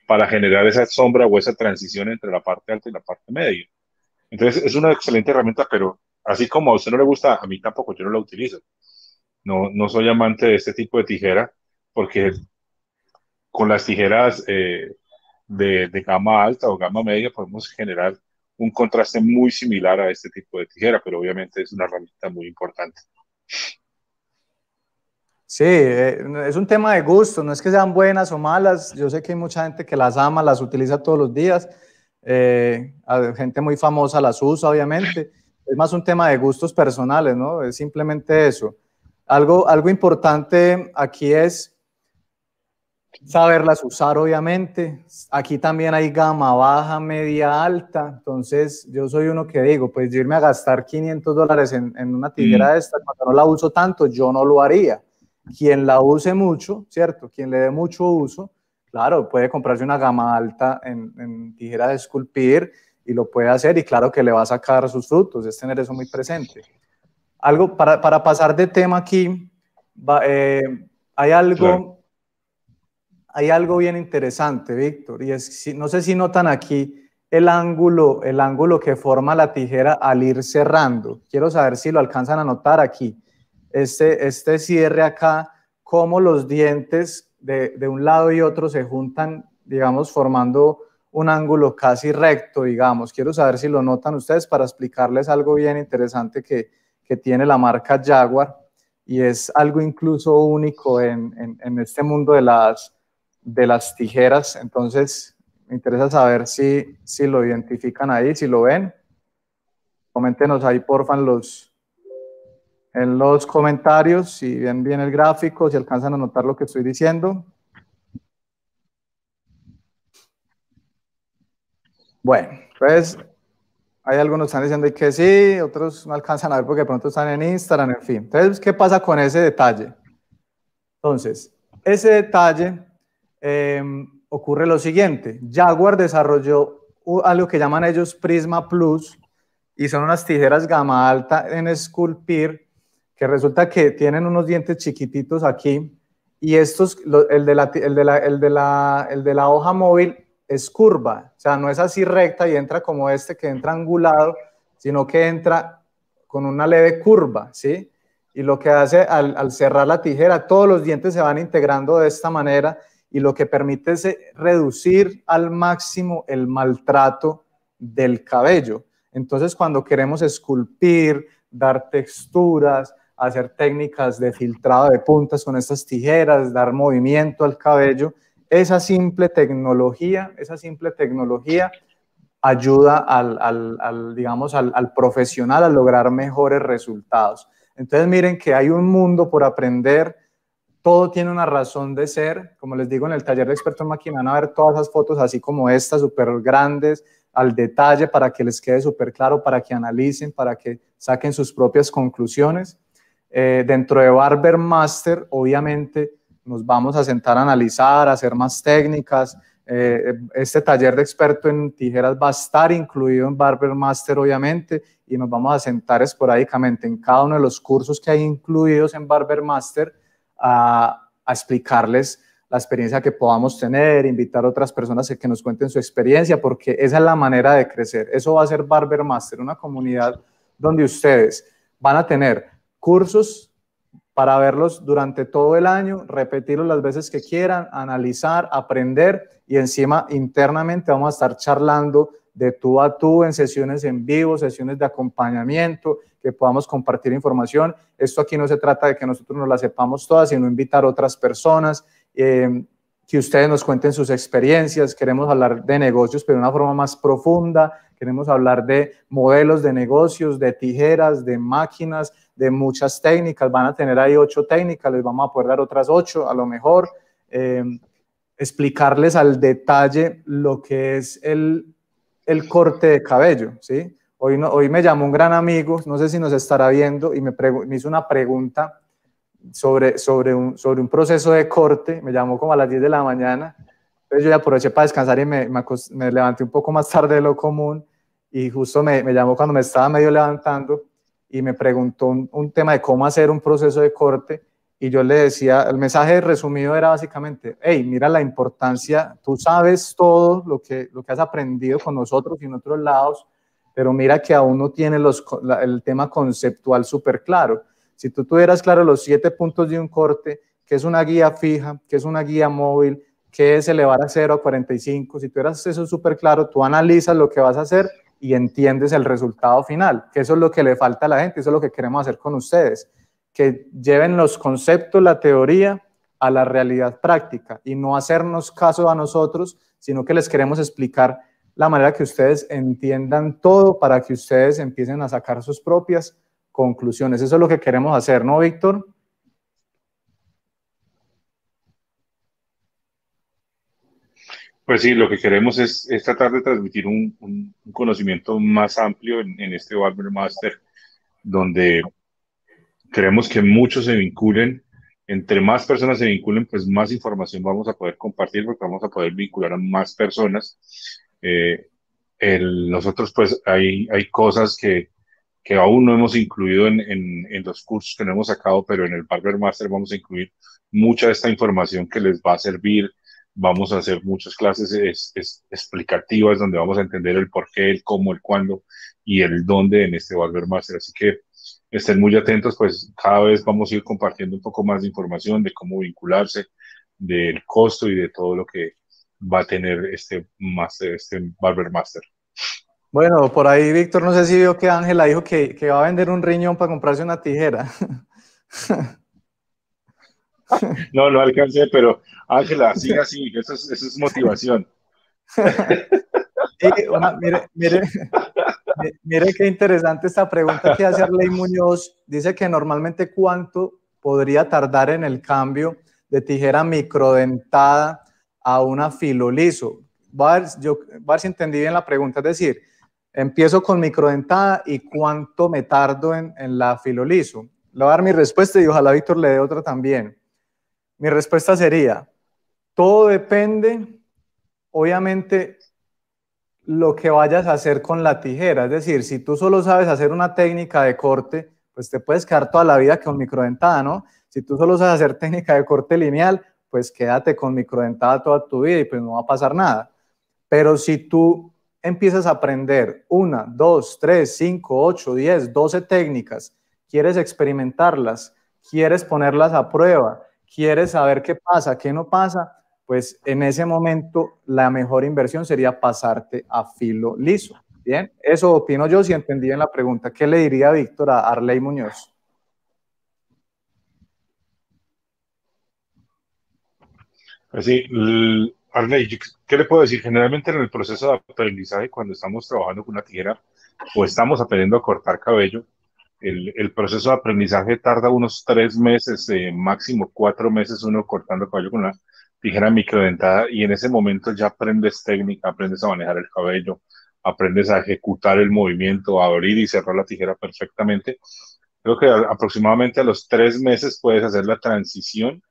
para generar esa sombra o esa transición entre la parte alta y la parte media. Entonces, es una excelente herramienta, pero así como a usted no le gusta, a mí tampoco, yo no la utilizo. No, no soy amante de este tipo de tijera porque con las tijeras eh, de, de, gama alta o gama media podemos generar un contraste muy similar a este tipo de tijera, pero obviamente es una herramienta muy importante. Sí, eh, es un tema de gusto, no es que sean buenas o malas, yo sé que hay mucha gente que las ama, las utiliza todos los días, eh, gente muy famosa las usa, obviamente es más un tema de gustos personales, ¿no? Es simplemente eso. Algo, algo importante aquí es saberlas usar, obviamente. Aquí también hay gama baja, media, alta. Entonces, yo soy uno que digo, pues irme a gastar 500 dólares en, en una tijera mm. de esta, cuando no la uso tanto, yo no lo haría. Quien la use mucho, ¿cierto? Quien le dé mucho uso, claro, puede comprarse una gama alta en, en tijera de esculpir y lo puede hacer y claro que le va a sacar sus frutos, es tener eso muy presente. Algo para, pasar de tema aquí, eh, hay algo... Hay algo bien interesante, Víctor, y es, si, no sé si notan aquí, el ángulo, el ángulo que forma la tijera al ir cerrando. Quiero saber si lo alcanzan a notar aquí. Este, este cierre acá, cómo los dientes de, de un lado y otro se juntan, digamos, formando un ángulo casi recto, digamos. Quiero saber si lo notan ustedes para explicarles algo bien interesante que, tiene la marca Jaguar y es algo incluso único en, este mundo de las, de las tijeras. Entonces, me interesa saber si, si lo identifican ahí, si lo ven. Coméntenos ahí, porfa, en los, en los comentarios si ven bien el gráfico, si alcanzan a notar lo que estoy diciendo. Bueno, pues, hay algunos que están diciendo que sí, otros no alcanzan a ver porque de pronto están en Instagram, en fin. Entonces, ¿qué pasa con ese detalle? Entonces, ese detalle em, ocurre lo siguiente. Jaguar desarrolló algo que llaman ellos Prisma Plus y son unas tijeras gama alta en esculpir que resulta que tienen unos dientes chiquititos aquí y estos, de la, el de la hoja móvil es curva, o sea, no es así recta y entra como este que entra angulado, sino que entra con una leve curva, ¿sí? Y lo que hace al, al cerrar la tijera, todos los dientes se van integrando de esta manera y lo que permite es eh, reducir al máximo el maltrato del cabello. Entonces, cuando queremos esculpir, dar texturas, hacer técnicas de filtrado de puntas con estas tijeras, dar movimiento al cabello, esa simple tecnología, esa simple tecnología ayuda al, digamos, al, profesional a lograr mejores resultados. Entonces miren que hay un mundo por aprender, todo tiene una razón de ser, como les digo en el taller de expertos en máquina van a ver todas esas fotos así como estas, súper grandes, al detalle para que les quede súper claro, para que analicen, para que saquen sus propias conclusiones. Eh, dentro de Barber Master, obviamente, nos vamos a sentar a analizar, a hacer más técnicas. Eh, este taller de experto en tijeras va a estar incluido en Barber Master, obviamente, y nos vamos a sentar esporádicamente en cada uno de los cursos que hay incluidos en Barber Master a, a explicarles la experiencia que podamos tener, invitar a otras personas a que nos cuenten su experiencia, porque esa es la manera de crecer. Eso va a ser Barber Master, una comunidad donde ustedes van a tener cursos para verlos durante todo el año, repetirlos las veces que quieran, analizar, aprender y encima internamente vamos a estar charlando de tú a tú en sesiones en vivo, sesiones de acompañamiento, que podamos compartir información. Esto aquí no se trata de que nosotros nos la sepamos todas, sino invitar a otras personas, em, que ustedes nos cuenten sus experiencias. Queremos hablar de negocios, pero de una forma más profunda. Queremos hablar de modelos de negocios, de tijeras, de máquinas, de muchas técnicas, van a tener ahí ocho técnicas, les vamos a poder dar otras ocho, a lo mejor eh, explicarles al detalle lo que es el, el corte de cabello, ¿sí? Hoy, no, hoy, me llamó un gran amigo, no sé si nos estará viendo, y me, me hizo una pregunta sobre, sobre, un, sobre un proceso de corte, me llamó como a las 10 de la mañana, entonces yo ya aproveché para descansar y me, me, me levanté un poco más tarde de lo común, y justo me, me llamó cuando me estaba medio levantando, y me preguntó un, tema de cómo hacer un proceso de corte y yo le decía, el mensaje resumido era básicamente, hey, mira la importancia, tú sabes todo lo que, lo que has aprendido con nosotros y en otros lados, pero mira que aún no tiene los, el tema conceptual súper claro. Si tú tuvieras claro los siete puntos de un corte, que es una guía fija, que es una guía móvil, que es elevar a 0 a 45, si tú tuvieras eso súper claro, tú analizas lo que vas a hacer y entiendes el resultado final, que eso es lo que le falta a la gente, eso es lo que queremos hacer con ustedes, que lleven los conceptos, la teoría a la realidad práctica y no hacernos caso a nosotros, sino que les queremos explicar la manera que ustedes entiendan todo para que ustedes empiecen a sacar sus propias conclusiones. Eso es lo que queremos hacer, ¿no, Víctor? Pues sí, lo que queremos es, tratar de transmitir un, conocimiento más amplio en, este Barber Master, donde creemos que muchos se vinculen. Entre más personas se vinculen, pues más información vamos a poder compartir, porque vamos a poder vincular a más personas. Eh, nosotros, pues, hay, hay cosas que, aún no hemos incluido en, en, los cursos que no hemos sacado, pero en el Barber Master vamos a incluir mucha de esta información que les va a servir vamos a hacer muchas clases explicativas donde vamos a entender el por qué, el cómo, el cuándo y el dónde en este Barber Master. Así que estén muy atentos, pues cada vez vamos a ir compartiendo un poco más de información de cómo vincularse, del costo y de todo lo que va a tener este, master, este Barber Master. Bueno, por ahí Víctor, no sé si vio que Ángela dijo que, que va a vender un riñón para comprarse una tijera. No, no alcancé, pero Ángela, siga así, eso es, motivación. mire, qué interesante esta pregunta que hace Arley Muñoz. Dice que normalmente cuánto podría tardar en el cambio de tijera microdentada a una filo liso. yo, si entendí bien la pregunta. Es decir, empiezo con microdentada y cuánto me tardo en, la filo liso. Le voy a dar mi respuesta y ojalá Víctor le dé otra también. Mi respuesta sería, todo depende, obviamente, lo que vayas a hacer con la tijera. Es decir, si tú solo sabes hacer una técnica de corte, pues te puedes quedar toda la vida con microdentada, ¿no? Si tú solo sabes hacer técnica de corte lineal, pues quédate con microdentada toda tu vida y pues no va a pasar nada. Pero si tú empiezas a aprender una, dos, tres, cinco, ocho, diez, doce técnicas, quieres experimentarlas, quieres ponerlas a prueba, quieres saber qué pasa, qué no pasa, pues en ese momento la mejor inversión sería pasarte a filo liso. Bien, eso opino yo si entendí bien la pregunta. ¿Qué le diría Víctor a Arley Muñoz? Pues sí, Arley, ¿qué le puedo decir? Generalmente en el proceso de aprendizaje, cuando estamos trabajando con una tijera o estamos aprendiendo a cortar cabello, el, proceso de aprendizaje tarda unos tres meses, eh, máximo cuatro meses, uno cortando cabello con una tijera microdentada y en ese momento ya aprendes técnica, aprendes a manejar el cabello, aprendes a ejecutar el movimiento, a abrir y cerrar la tijera perfectamente. Creo que aproximadamente a los tres meses puedes hacer la transición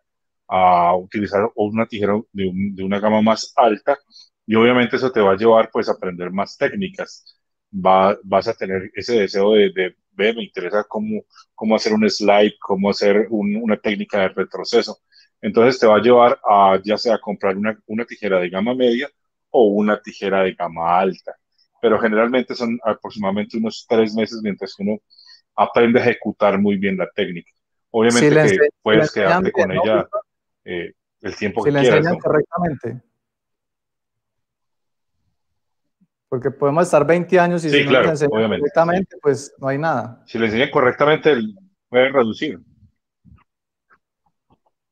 a utilizar una tijera de, de una gama más alta y obviamente eso te va a llevar pues a aprender más técnicas vas a tener ese deseo de, ver me interesa cómo, cómo hacer un slide, cómo hacer una técnica de retroceso. Entonces te va a llevar a ya sea comprar una, una tijera de gama media o una tijera de gama alta. Pero generalmente son aproximadamente unos tres meses mientras uno aprende a ejecutar muy bien la técnica. Obviamente que puedes quedarte con ella eh, el tiempo que quieras. Si la enseñan correctamente. Porque podemos estar 20 años y si no le enseñan correctamente, pues no hay nada. Si le enseñan correctamente, pueden reducir.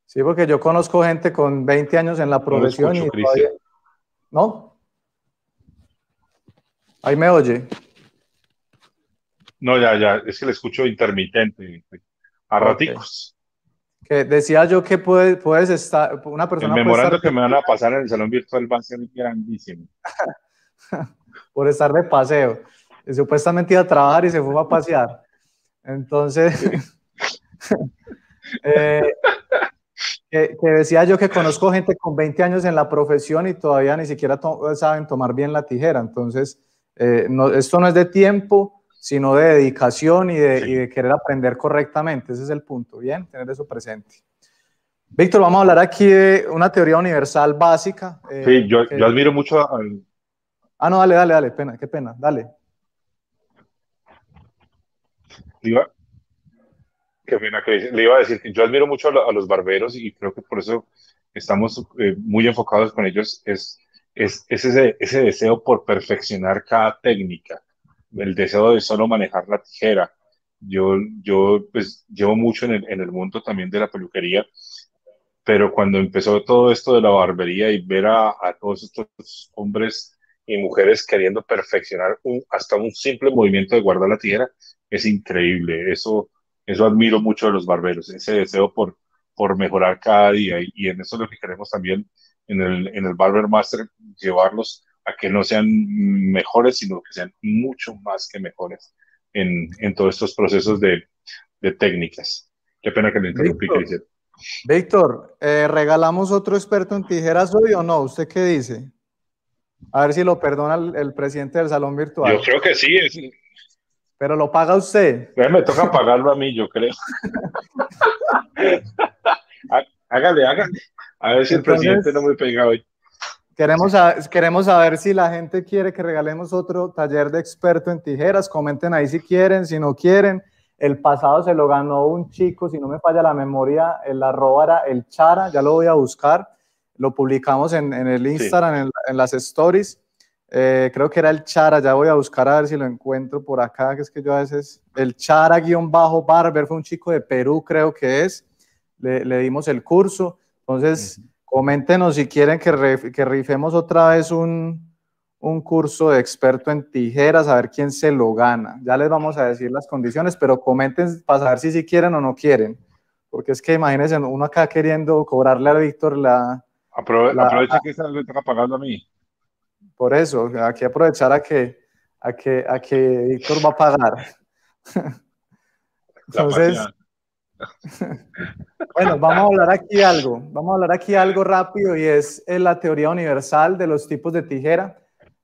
Sí, porque yo conozco gente con 20 años en la profesión no Ahí me oye. No, ya, ya, es que le escucho intermitente, a raticos. Que decía yo que puedes estar, una persona... que me van a pasar en el salón virtual va a ser grandísimo. por estar de paseo. supuestamente iba a trabajar y se fue a pasear. Entonces, eh, que, decía yo que conozco gente con 20 años en la profesión y todavía ni siquiera saben tomar bien la tijera. Entonces, eh, esto no es de tiempo, sino de dedicación y de, querer aprender correctamente. Ese es el punto, ¿bien? Tener eso presente. Víctor, vamos a hablar aquí de una teoría universal básica. Eh, sí, yo, yo, admiro mucho al, Ah, no, dale, dale, dale, pena, qué pena, dale. Le iba, qué pena que le iba a decir que yo admiro mucho a, los barberos y creo que por eso estamos eh, muy enfocados con ellos. Es, ese, deseo por perfeccionar cada técnica, el deseo de solo manejar la tijera, yo, yo pues llevo mucho en el, mundo también de la peluquería, pero cuando empezó todo esto de la barbería y ver a todos estos hombres y mujeres queriendo perfeccionar hasta un simple movimiento de guardar la tijera, es increíble. Eso, eso admiro mucho de los barberos, ese deseo por, por mejorar cada día. Y, en eso es lo que queremos también en el, en el Barber Master, llevarlos a que no sean mejores, sino que sean mucho más que mejores en, en todos estos procesos de, de técnicas. Qué pena que le interrumpí, Víctor, eh, ¿regalamos otro experto en tijeras hoy o no? ¿Usted qué dice? A ver si lo perdona el, presidente del salón virtual. Yo creo que sí. Pero lo paga usted. Me toca pagarlo a mí, yo creo. hágale, hágale. A ver si el presidente no me pega hoy. Queremos, queremos saber si la gente quiere que regalemos otro taller de experto en tijeras. Comenten ahí si quieren, si no quieren. El pasado se lo ganó un chico, si no me falla la memoria, el arroba era el Chara, ya lo voy a buscar lo publicamos en, el Instagram, en, las stories. Eh, creo que era el Chara, ya voy a buscar a ver si lo encuentro por acá, que es que yo a veces, el Chara-Barber fue un chico de Perú, creo que es, le, dimos el curso, entonces coméntenos si quieren que, rifemos otra vez un, un, curso de experto en tijeras, a ver quién se lo gana, ya les vamos a decir las condiciones, pero comenten para saber si, si quieren o no quieren, porque es que imagínense uno acá queriendo cobrarle a Víctor la aprovecha ah. que se lo está pagando a mí. Por eso, aquí aprovechar a que, a que, a que Víctor va a pagar. Entonces, bueno, vamos a hablar aquí algo, vamos a hablar aquí algo rápido y es eh, la teoría universal de los tipos de tijera.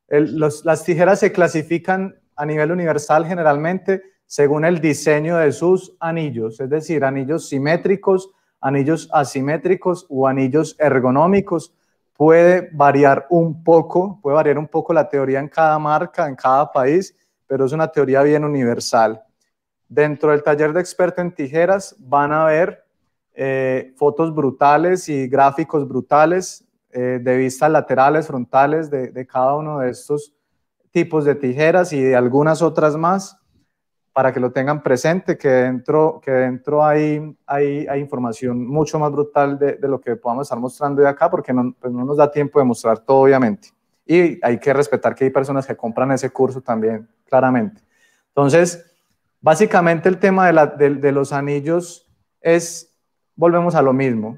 las tijeras se clasifican a nivel universal generalmente según el diseño de sus anillos, es decir, anillos simétricos, anillos asimétricos o anillos ergonómicos. Puede variar un poco, puede variar un poco la teoría en cada marca, en cada país, pero es una teoría bien universal. Dentro del taller de experto en tijeras van a ver eh, fotos brutales y gráficos brutales eh, de vistas laterales, frontales de cada uno de estos tipos de tijeras y de algunas otras más para que lo tengan presente, que dentro, que dentro hay, hay, información mucho más brutal de, lo que podamos estar mostrando de acá, porque pues, no, nos da tiempo de mostrar todo, obviamente. Y hay que respetar que hay personas que compran ese curso también, claramente. Entonces, básicamente el tema de, de los anillos es, volvemos a lo mismo,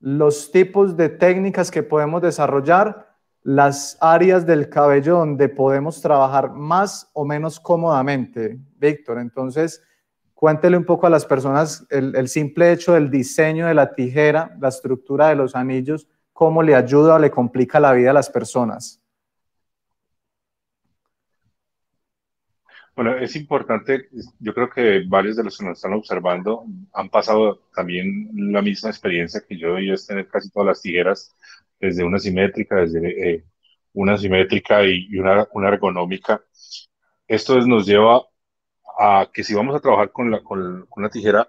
los tipos de técnicas que podemos desarrollar las áreas del cabello donde podemos trabajar más o menos cómodamente, Víctor. Entonces, cuéntele un poco a las personas el, simple hecho del diseño de la tijera, la estructura de los anillos, cómo le ayuda o le complica la vida a las personas. Bueno, es importante, yo creo que varios de los que nos están observando han pasado también la misma experiencia que yo y es tener casi todas las tijeras desde una simétrica, desde eh, una simétrica y, una, ergonómica. Esto nos lleva a que si vamos a trabajar con, una tijera,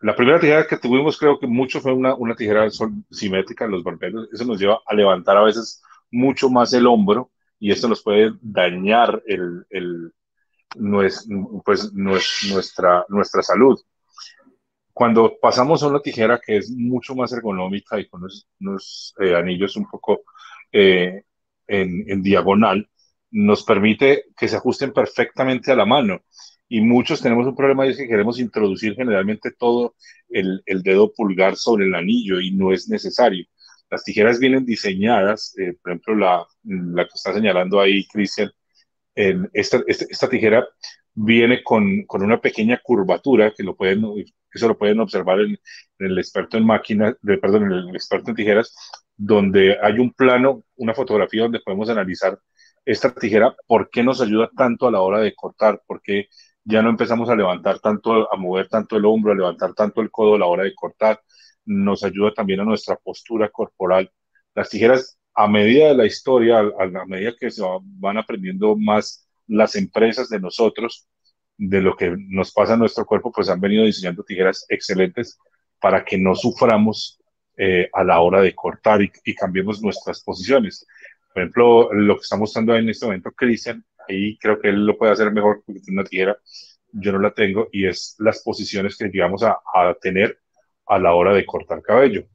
la primera tijera que tuvimos creo que mucho fue una, tijera simétrica los barberos, eso nos lleva a levantar a veces mucho más el hombro y esto nos puede dañar pues, nuestra salud cuando pasamos a una tijera que es mucho más ergonómica y con unos, eh, anillos un poco eh, en, diagonal, nos permite que se ajusten perfectamente a la mano. Y muchos tenemos un problema y es que queremos introducir generalmente todo el, dedo pulgar sobre el anillo y no es necesario. Las tijeras vienen diseñadas, eh, por ejemplo, la, que está señalando ahí Cristian, esta, esta, tijera viene con, una pequeña curvatura que lo pueden, eso lo pueden observar en, el experto en máquinas, perdón, el experto en tijeras, donde hay un plano, una fotografía donde podemos analizar esta tijera, por qué nos ayuda tanto a la hora de cortar, porque ya no empezamos a levantar tanto, a mover tanto el hombro, a levantar tanto el codo a la hora de cortar, nos ayuda también a nuestra postura corporal. Las tijeras, a medida de la historia, a, a medida que se van aprendiendo más las empresas de nosotros, de lo que nos pasa a nuestro cuerpo, pues han venido diseñando tijeras excelentes para que no suframos eh, a la hora de cortar y, cambiemos nuestras posiciones. Por ejemplo, lo que estamos mostrando en este momento Cristian, ahí creo que él lo puede hacer mejor porque una tijera, yo no la tengo, y es las posiciones que llegamos a, tener a la hora de cortar cabello.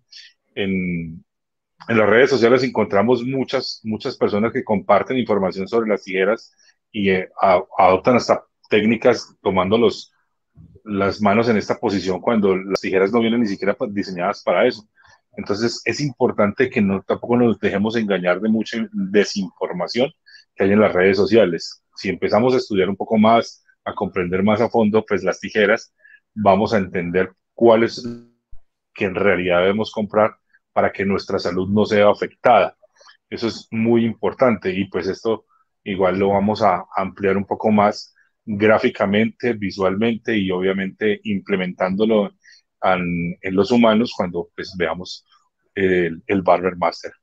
En, en las redes sociales encontramos muchas, muchas personas que comparten información sobre las tijeras y eh, adoptan hasta técnicas tomando los, las manos en esta posición cuando las tijeras no vienen ni siquiera diseñadas para eso. Entonces es importante que no, tampoco nos dejemos engañar de mucha desinformación que hay en las redes sociales. Si empezamos a estudiar un poco más, a comprender más a fondo, pues las tijeras, vamos a entender cuáles que en realidad debemos comprar para que nuestra salud no sea afectada. Eso es muy importante y pues esto Igual lo vamos a ampliar un poco más gráficamente, visualmente y obviamente implementándolo en, los humanos cuando pues, veamos el, Barber Master.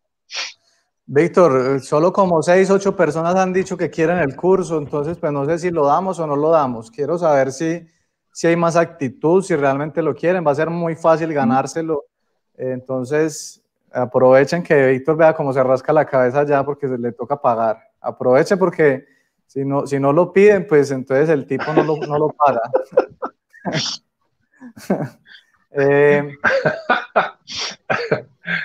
Víctor, solo como seis, ocho personas han dicho que quieren el curso, entonces pues no sé si lo damos o no lo damos. Quiero saber si, si hay más actitud, si realmente lo quieren. Va a ser muy fácil mm. ganárselo. Entonces aprovechen que Víctor vea cómo se rasca la cabeza ya porque se le toca pagar. Aprovecha porque si no, lo piden, pues entonces el tipo no lo, paga. Eh,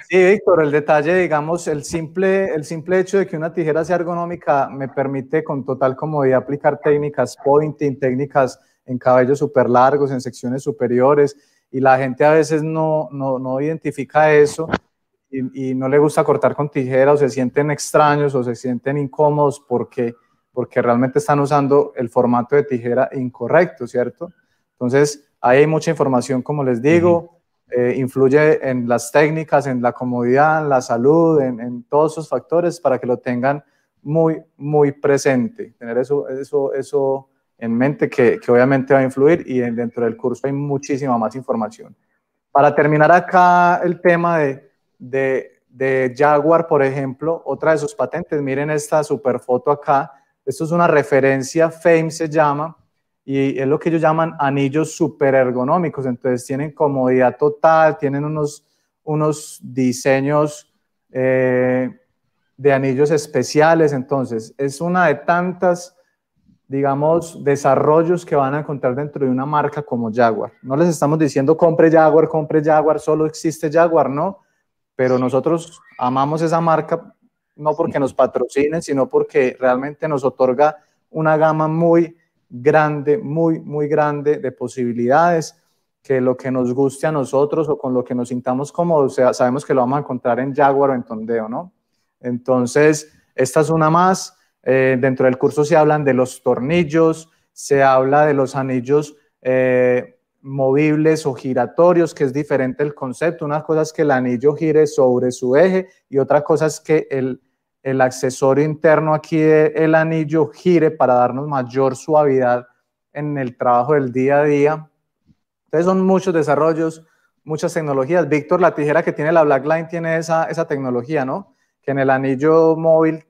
sí, Víctor, el detalle, digamos, el simple, el simple hecho de que una tijera sea ergonómica me permite con total comodidad aplicar técnicas pointing, técnicas en cabellos súper largos, en secciones superiores, y la gente a veces no, no identifica eso y, no le gusta cortar con tijera o se sienten extraños o se sienten incómodos porque, porque realmente están usando el formato de tijera incorrecto, ¿cierto? Entonces, ahí hay mucha información, como les digo, eh, influye en las técnicas, en la comodidad, en la salud, en, en, todos esos factores para que lo tengan muy, muy presente, tener eso, eso, eso en mente que, que obviamente va a influir y dentro del curso hay muchísima más información. Para terminar acá el tema de de, Jaguar, por ejemplo, otra de sus patentes. Miren esta super foto acá. Esto es una referencia, FAME se llama, y es lo que ellos llaman anillos super ergonómicos. Entonces tienen comodidad total, tienen unos, unos diseños eh, de anillos especiales. Entonces es una de tantas, digamos, desarrollos que van a encontrar dentro de una marca como Jaguar. No les estamos diciendo compre Jaguar, compre Jaguar, solo existe Jaguar, no pero nosotros amamos esa marca no porque nos patrocinen, sino porque realmente nos otorga una gama muy grande, muy, muy grande de posibilidades, que lo que nos guste a nosotros o con lo que nos sintamos cómodos, sabemos que lo vamos a encontrar en Jaguar o en Tondeo, ¿no? Entonces, esta es una más. Eh, dentro del curso se hablan de los tornillos, se habla de los anillos eh, movibles o giratorios, que es diferente el concepto. unas cosas que el anillo gire sobre su eje y otra cosa que el, accesorio interno aquí del anillo gire para darnos mayor suavidad en el trabajo del día a día. Entonces son muchos desarrollos, muchas tecnologías. Víctor, la tijera que tiene la Black Line tiene esa, tecnología, ¿no? Que en el anillo móvil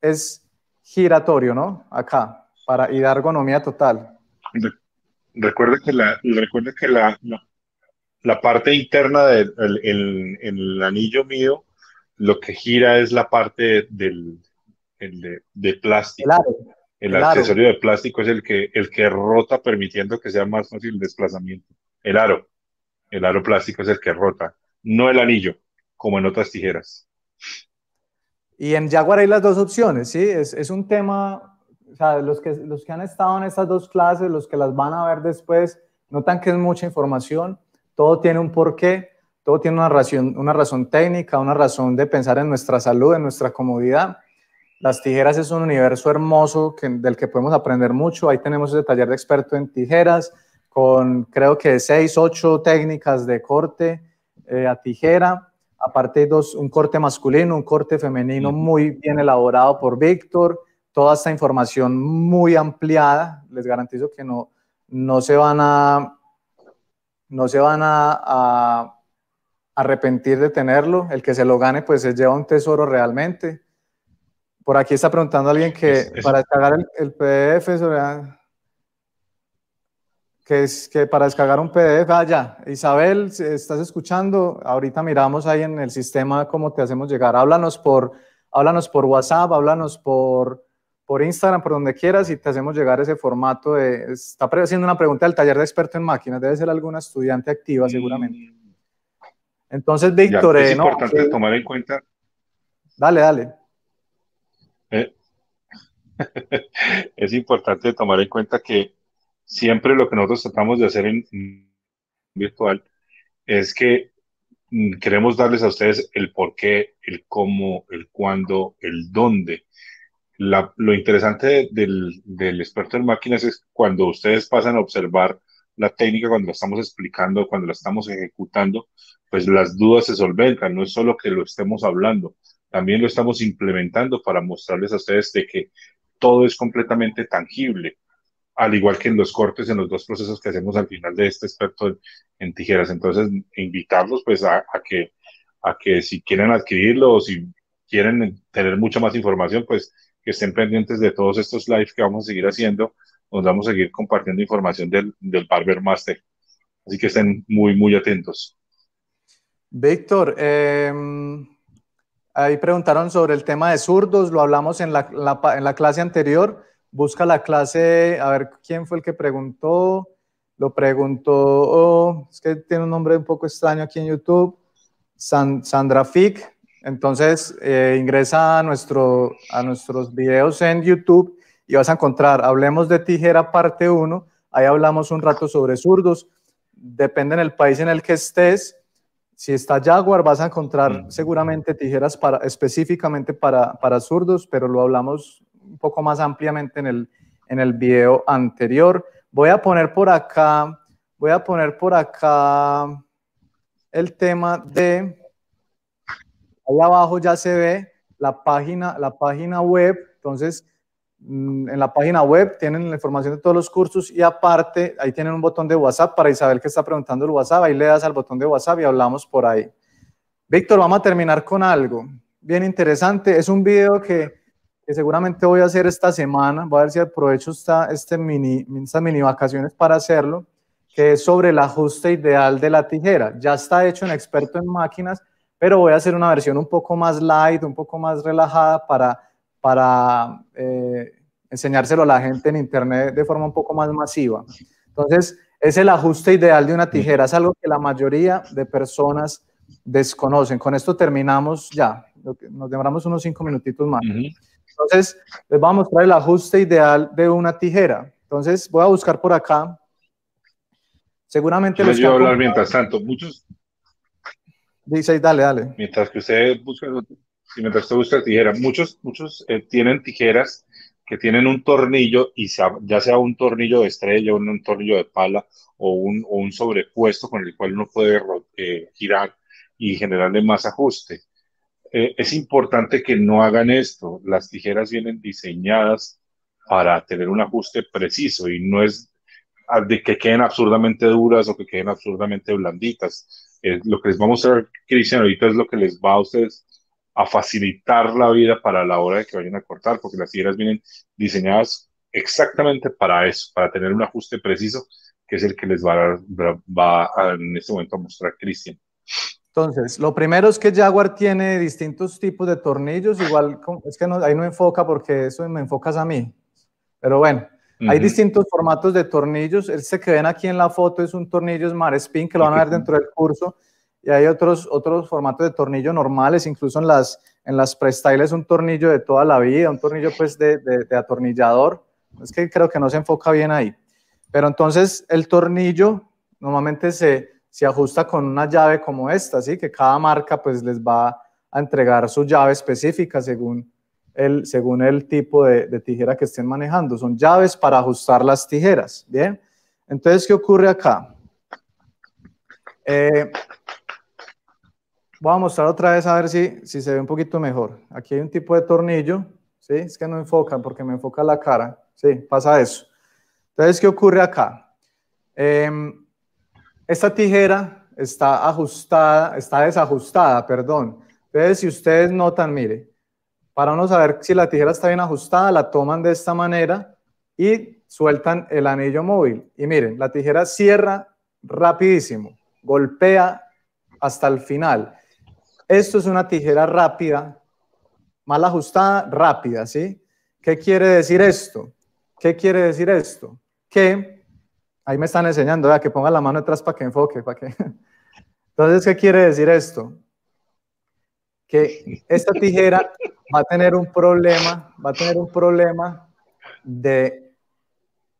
es giratorio, ¿no? Acá, para, y da ergonomía total. Recuerda que la, recuerda que la, parte interna del el, anillo mío, lo que gira es la parte del de, plástico. el accesorio de plástico es el que, el que rota, permitiendo que sea más fácil el desplazamiento. El aro. El aro plástico es el que rota, no el anillo, como en otras tijeras. Y en Jaguar hay las dos opciones, ¿sí? Es, es un tema los que, han estado en estas dos clases, los que las van a ver después, notan que es mucha información, todo tiene un porqué, todo tiene una razón, una razón técnica, una razón de pensar en nuestra salud, en nuestra comodidad. Las tijeras es un universo hermoso del que podemos aprender mucho. Ahí tenemos ese taller de experto en tijeras con creo que seis, ocho técnicas de corte eh, a tijera. Aparte dos, un corte masculino, un corte femenino muy bien elaborado por Víctor toda esta información muy ampliada. Les garantizo que no, no se van a, no se van a, arrepentir de tenerlo. El que se lo gane, pues se lleva un tesoro realmente. Por aquí está preguntando alguien que para descargar el, PDF ah, que es que para descargar un PDF, vaya, ah, Isabel, estás escuchando, ahorita miramos ahí en el sistema cómo te hacemos llegar. Háblanos por, háblanos por WhatsApp, háblanos por por Instagram, por donde quieras, y te hacemos llegar ese formato de... Está haciendo una pregunta del taller de experto en máquinas, debe ser alguna estudiante activa seguramente. Mm. Entonces, Víctor... Es eh, importante eh, tomar en cuenta... Dale, dale. Eh, es importante tomar en cuenta que siempre lo que nosotros tratamos de hacer en virtual es que mm, queremos darles a ustedes el por qué, el cómo, el cuándo, el dónde lo interesante del, experto en máquinas es cuando ustedes pasan a observar la técnica, cuando la estamos explicando, cuando la estamos ejecutando, pues las dudas se solventan, no es solo que lo estemos hablando, también lo estamos implementando para mostrarles a ustedes de que todo es completamente tangible, al igual que en los cortes, en los dos procesos que hacemos al final de este experto en, tijeras. Entonces, invitarlos pues a, que, a que si quieren adquirirlo o si quieren tener mucha más información, pues que estén pendientes de todos estos lives que vamos a seguir haciendo, donde vamos a seguir compartiendo información del, del Barber Master. Así que estén muy, muy atentos. Víctor, em, ahí preguntaron sobre el tema de zurdos, lo hablamos en la, en la clase anterior. Busca la clase, a ver quién fue el que preguntó. Lo preguntó, oh, es que tiene un nombre un poco extraño aquí en YouTube. Sandra Fick, entonces, eh, ingresa a, nuestro, a nuestros videos en YouTube y vas a encontrar, hablemos de tijera parte 1, ahí hablamos un rato sobre zurdos, depende en el país en el que estés, si está Jaguar vas a encontrar seguramente tijeras para, específicamente para, para zurdos, pero lo hablamos un poco más ampliamente en el, en el video anterior. Voy a poner por acá, voy a poner por acá el tema de Ahí abajo ya se ve la página, la página web. Entonces, mm, en la página web tienen la información de todos los cursos y aparte ahí tienen un botón de WhatsApp para Isabel que está preguntando el WhatsApp. Ahí le das al botón de WhatsApp y hablamos por ahí. Víctor, vamos a terminar con algo bien interesante. Es un video que, seguramente voy a hacer esta semana. Voy a ver si aprovecho esta, este mini, estas mini vacaciones para hacerlo, que es sobre el ajuste ideal de la tijera. Ya está hecho en experto en máquinas pero voy a hacer una versión un poco más light, un poco más relajada para, para eh, enseñárselo a la gente en Internet de forma un poco más masiva. Entonces, es el ajuste ideal de una tijera, es algo que la mayoría de personas desconocen. Con esto terminamos ya, nos demoramos unos cinco minutitos más. Entonces, les voy a mostrar el ajuste ideal de una tijera. Entonces, voy a buscar por acá. Seguramente... Yo, los a hablar mientras tanto. Muchos, Dice, dale, dale. Mientras que usted busca, mientras usted busca tijera, muchos, muchos eh, tienen tijeras que tienen un tornillo y ya sea un tornillo de estrella, un, un tornillo de pala o un, un, sobrepuesto con el cual uno puede eh, girar y generarle más ajuste. Eh, es importante que no hagan esto. Las tijeras vienen diseñadas para tener un ajuste preciso y no es ah, de que queden absurdamente duras o que queden absurdamente blanditas lo que les vamos a mostrar Cristian ahorita es lo que les va a ustedes a facilitar la vida para la hora de que vayan a cortar, porque las tijeras vienen diseñadas exactamente para eso, para tener un ajuste preciso, que es el que les va a, va en este momento a mostrar Cristian. Entonces, lo primero es que Jaguar tiene distintos tipos de tornillos, igual es que no, ahí no enfoca porque eso me enfocas a mí, pero bueno, hay distintos formatos de tornillos. Este que ven aquí en la foto es un tornillo Smart Spin que lo van a ver dentro del curso. Y hay otros, otros formatos de tornillo normales, incluso en las, en las es un tornillo de toda la vida, un tornillo pues de, de, atornillador. Es que creo que no se enfoca bien ahí. Pero entonces el tornillo normalmente se, se ajusta con una llave como esta, ¿sí? que cada marca pues les va a entregar su llave específica según según el tipo de, tijera que estén manejando. Son llaves para ajustar las tijeras, ¿bien? Entonces, ¿qué ocurre acá? Eh, voy a mostrar otra vez a ver si, si se ve un poquito mejor. Aquí hay un tipo de tornillo, ¿sí? Es que no enfocan porque me enfoca la cara, ¿sí? Pasa eso. Entonces, ¿qué ocurre acá? Em, esta tijera está ajustada, está desajustada, perdón. Entonces, si ustedes notan, mire, para no saber si la tijera está bien ajustada, la toman de esta manera y sueltan el anillo móvil. Y miren, la tijera cierra rapidísimo, golpea hasta el final. Esto es una tijera rápida, mal ajustada, rápida, ¿sí? ¿Qué quiere decir esto? ¿Qué quiere decir esto? Que, ahí me están enseñando, vea, que ponga la mano atrás para que enfoque, para que... Entonces, ¿qué quiere decir esto? que esta tijera va a tener un problema, va a tener un problema de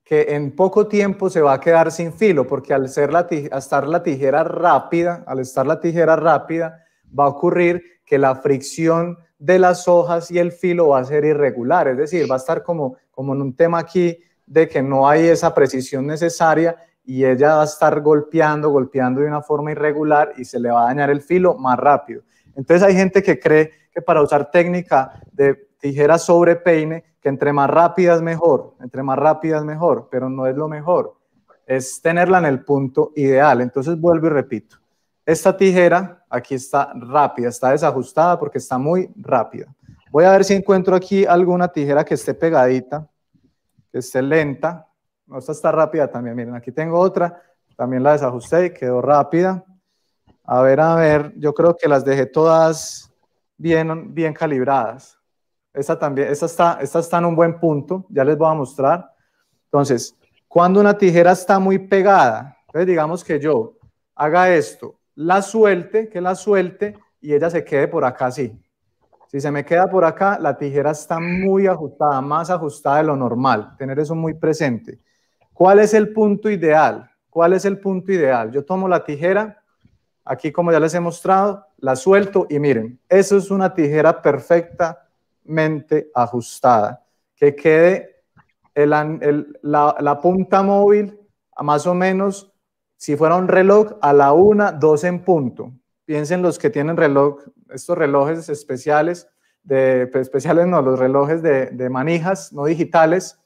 que en poco tiempo se va a quedar sin filo, porque al ser estar la tijera rápida, al estar la tijera rápida, va a ocurrir que la fricción de las hojas y el filo va a ser irregular, es decir, va a estar como, como en un tema aquí de que no hay esa precisión necesaria y ella va a estar golpeando, golpeando de una forma irregular y se le va a dañar el filo más rápido. Entonces hay gente que cree que para usar técnica de tijera sobre peine, que entre más es mejor, entre más es mejor, pero no es lo mejor. Es tenerla en el punto ideal. Entonces vuelvo y repito. Esta tijera aquí está rápida, está desajustada porque está muy rápida. Voy a ver si encuentro aquí alguna tijera que esté pegadita, que esté lenta. No, esta está rápida también. Miren, aquí tengo otra. También la desajusté y quedó rápida. A ver, a ver, yo creo que las dejé todas bien, bien calibradas. Esta también, esta está, esta está en un buen punto, ya les voy a mostrar. Entonces, cuando una tijera está muy pegada, pues digamos que yo haga esto, la suelte, que la suelte y ella se quede por acá así. Si se me queda por acá, la tijera está muy ajustada, más ajustada de lo normal, tener eso muy presente. ¿Cuál es el punto ideal? ¿Cuál es el punto ideal? Yo tomo la tijera, Aquí, como ya les he mostrado, la suelto y miren, eso es una tijera perfectamente ajustada, que quede la, punta móvil a más o menos, si fuera un reloj, a la una, 2 en punto. Piensen los que tienen reloj, estos relojes especiales, de, pues, especiales no, los relojes de, manijas, no digitales,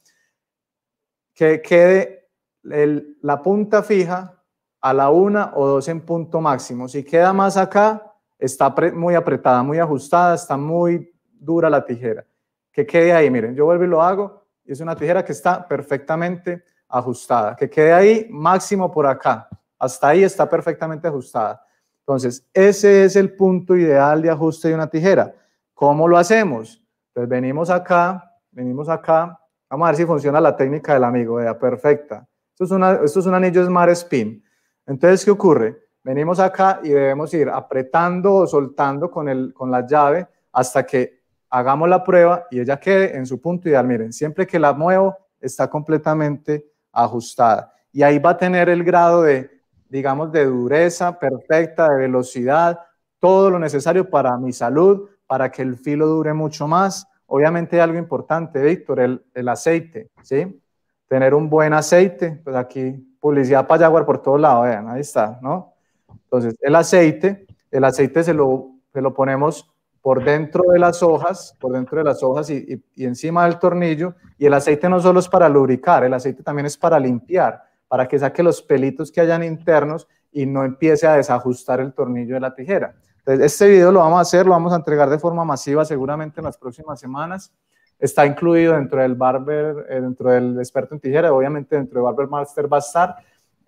que quede la punta fija a la una o dos en punto máximo. Si queda más acá, está muy apretada, muy ajustada, está muy dura la tijera. Que quede ahí, miren, yo vuelvo y lo hago, y es una tijera que está perfectamente ajustada. Que quede ahí máximo por acá, hasta ahí está perfectamente ajustada. Entonces, ese es el punto ideal de ajuste de una tijera. ¿Cómo lo hacemos? Pues venimos acá, venimos acá, vamos a ver si funciona la técnica del amigo, vea, perfecta. es, esto es un anillo Smart Spin. Entonces, ¿qué ocurre? Venimos acá y debemos ir apretando o soltando con, el, con la llave hasta que hagamos la prueba y ella quede en su punto ideal. Miren, siempre que la muevo está completamente ajustada. Y ahí va a tener el grado de, digamos, de dureza perfecta, de velocidad, todo lo necesario para mi salud, para que el filo dure mucho más. Obviamente algo importante, Víctor, el, el aceite, ¿sí? Tener un buen aceite, pues aquí publicidad para por todos lados, vean, ahí está, ¿no? Entonces, el aceite, el aceite se lo, lo ponemos por dentro de las hojas, por dentro de las hojas y, y, encima del tornillo, y el aceite no solo es para lubricar, el aceite también es para limpiar, para que saque los pelitos que hayan internos y no empiece a desajustar el tornillo de la tijera. Entonces, este video lo vamos a hacer, lo vamos a entregar de forma masiva seguramente en las próximas semanas está incluido dentro del barber, eh, dentro del experto en tijera, obviamente dentro de barber master va a estar.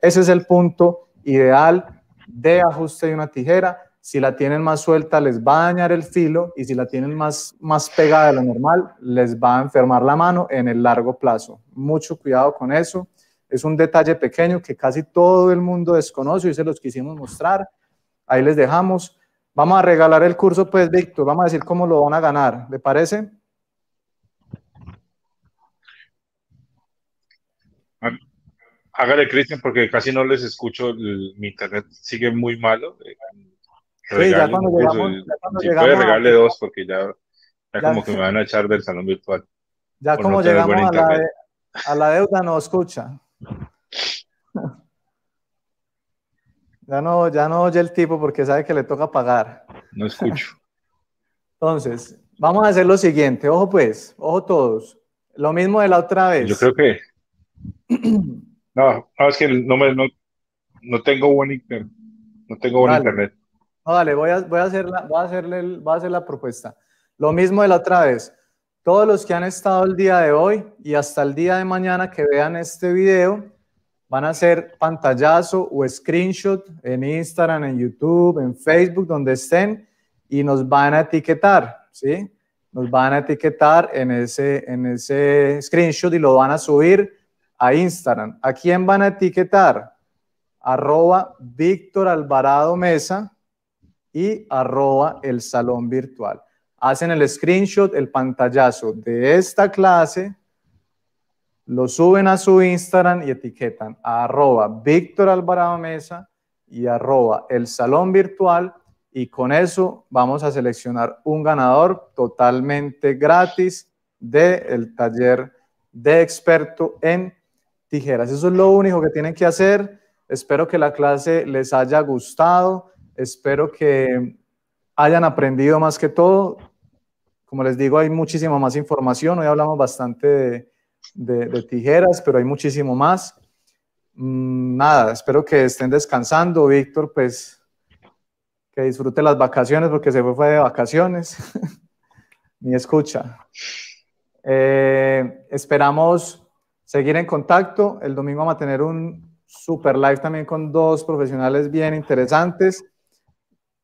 Ese es el punto ideal de ajuste de una tijera. Si la tienen más suelta, les va a dañar el filo y si la tienen más, más pegada de lo normal, les va a enfermar la mano en el largo plazo. Mucho cuidado con eso. Es un detalle pequeño que casi todo el mundo desconoce y se los quisimos mostrar. Ahí les dejamos. Vamos a regalar el curso, pues, Víctor. Vamos a decir cómo lo van a ganar. ¿Le parece? Hágale, Cristian, porque casi no les escucho. mi internet sigue muy malo. sí, ya cuando llegamos, puede, regale dos, porque ya, como que me van a echar del salón virtual. Ya como llegamos a la, deuda, no escucha. ya, no, ya no oye el tipo porque sabe que le toca pagar. No escucho. Entonces, vamos a hacer lo siguiente. Ojo pues, ojo todos. Lo mismo de la otra vez. Yo creo que No, es que no, me, no, no tengo buen internet. No tengo buen internet. dale, voy a, voy a, hacer la, voy a, hacerle el, a hacer la propuesta. Lo mismo de la otra vez. Todos los que han estado el día de hoy y hasta el día de mañana que vean este video, van a hacer pantallazo o screenshot en Instagram, en YouTube, en Facebook, donde estén, y nos van a etiquetar, ¿sí? Nos van a etiquetar en ese, en ese screenshot y lo van a subir a Instagram. ¿A quién van a etiquetar? Arroba Víctor Alvarado Mesa y arroba el salón virtual. Hacen el screenshot, el pantallazo de esta clase, lo suben a su Instagram y etiquetan a arroba Víctor Alvarado Mesa y arroba el salón virtual y con eso vamos a seleccionar un ganador totalmente gratis del el taller de experto en tijeras. Eso es lo único que tienen que hacer. Espero que la clase les haya gustado. Espero que hayan aprendido más que todo. Como les digo, hay muchísima más información. Hoy hablamos bastante de, tijeras, pero hay muchísimo más. Mm, nada, espero que estén descansando. Víctor, pues que disfrute las vacaciones porque se fue, de vacaciones. Ni escucha. Eh, esperamos seguir en contacto. El domingo vamos a tener un super live también con dos profesionales bien interesantes.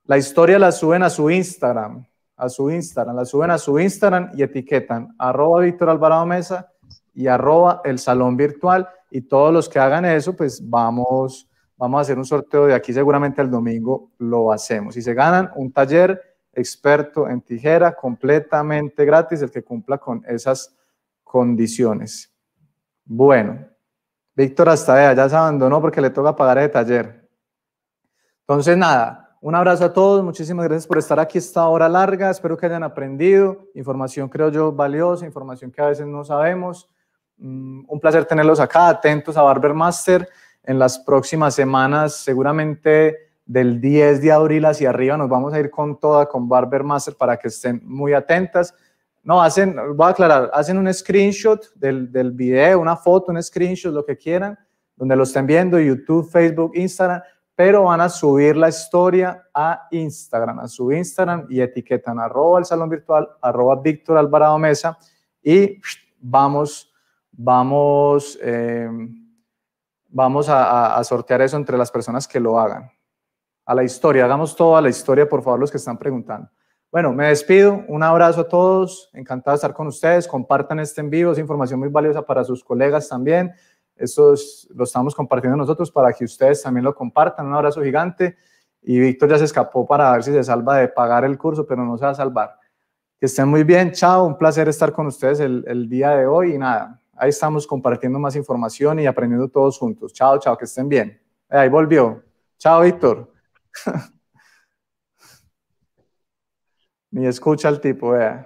La historia la suben a su Instagram, a su Instagram, la suben a su Instagram y etiquetan arroba Víctor Alvarado Mesa y arroba el salón virtual. Y todos los que hagan eso, pues vamos, vamos a hacer un sorteo de aquí seguramente el domingo lo hacemos. Y se ganan un taller experto en tijera completamente gratis, el que cumpla con esas condiciones. Bueno, Víctor hasta allá, ya se abandonó porque le toca pagar el taller. Entonces, nada, un abrazo a todos, muchísimas gracias por estar aquí esta hora larga, espero que hayan aprendido, información creo yo valiosa, información que a veces no sabemos. Mm, un placer tenerlos acá, atentos a Barber Master. En las próximas semanas, seguramente del 10 de abril hacia arriba, nos vamos a ir con toda con Barber Master para que estén muy atentas. No, hacen, voy a aclarar, hacen un screenshot del, video, una foto, un screenshot, lo que quieran, donde lo estén viendo, YouTube, Facebook, Instagram, pero van a subir la historia a Instagram, a su Instagram y etiquetan arroba el salón virtual, arroba Víctor Alvarado Mesa y vamos, vamos, em, vamos a, a, sortear eso entre las personas que lo hagan. A la historia, hagamos todo a la historia, por favor, los que están preguntando. Bueno, me despido. Un abrazo a todos. Encantado de estar con ustedes. Compartan este en vivo. Es información muy valiosa para sus colegas también. Esto lo estamos compartiendo nosotros para que ustedes también lo compartan. Un abrazo gigante. Y Víctor ya se escapó para ver si se salva de pagar el curso, pero no se va a salvar. Que estén muy bien. Chao. Un placer estar con ustedes el, el día de hoy. Y nada, ahí estamos compartiendo más información y aprendiendo todos juntos. Chao, chao. Que estén bien. Ahí volvió. Chao, Víctor. Me escucha el tipo, eh...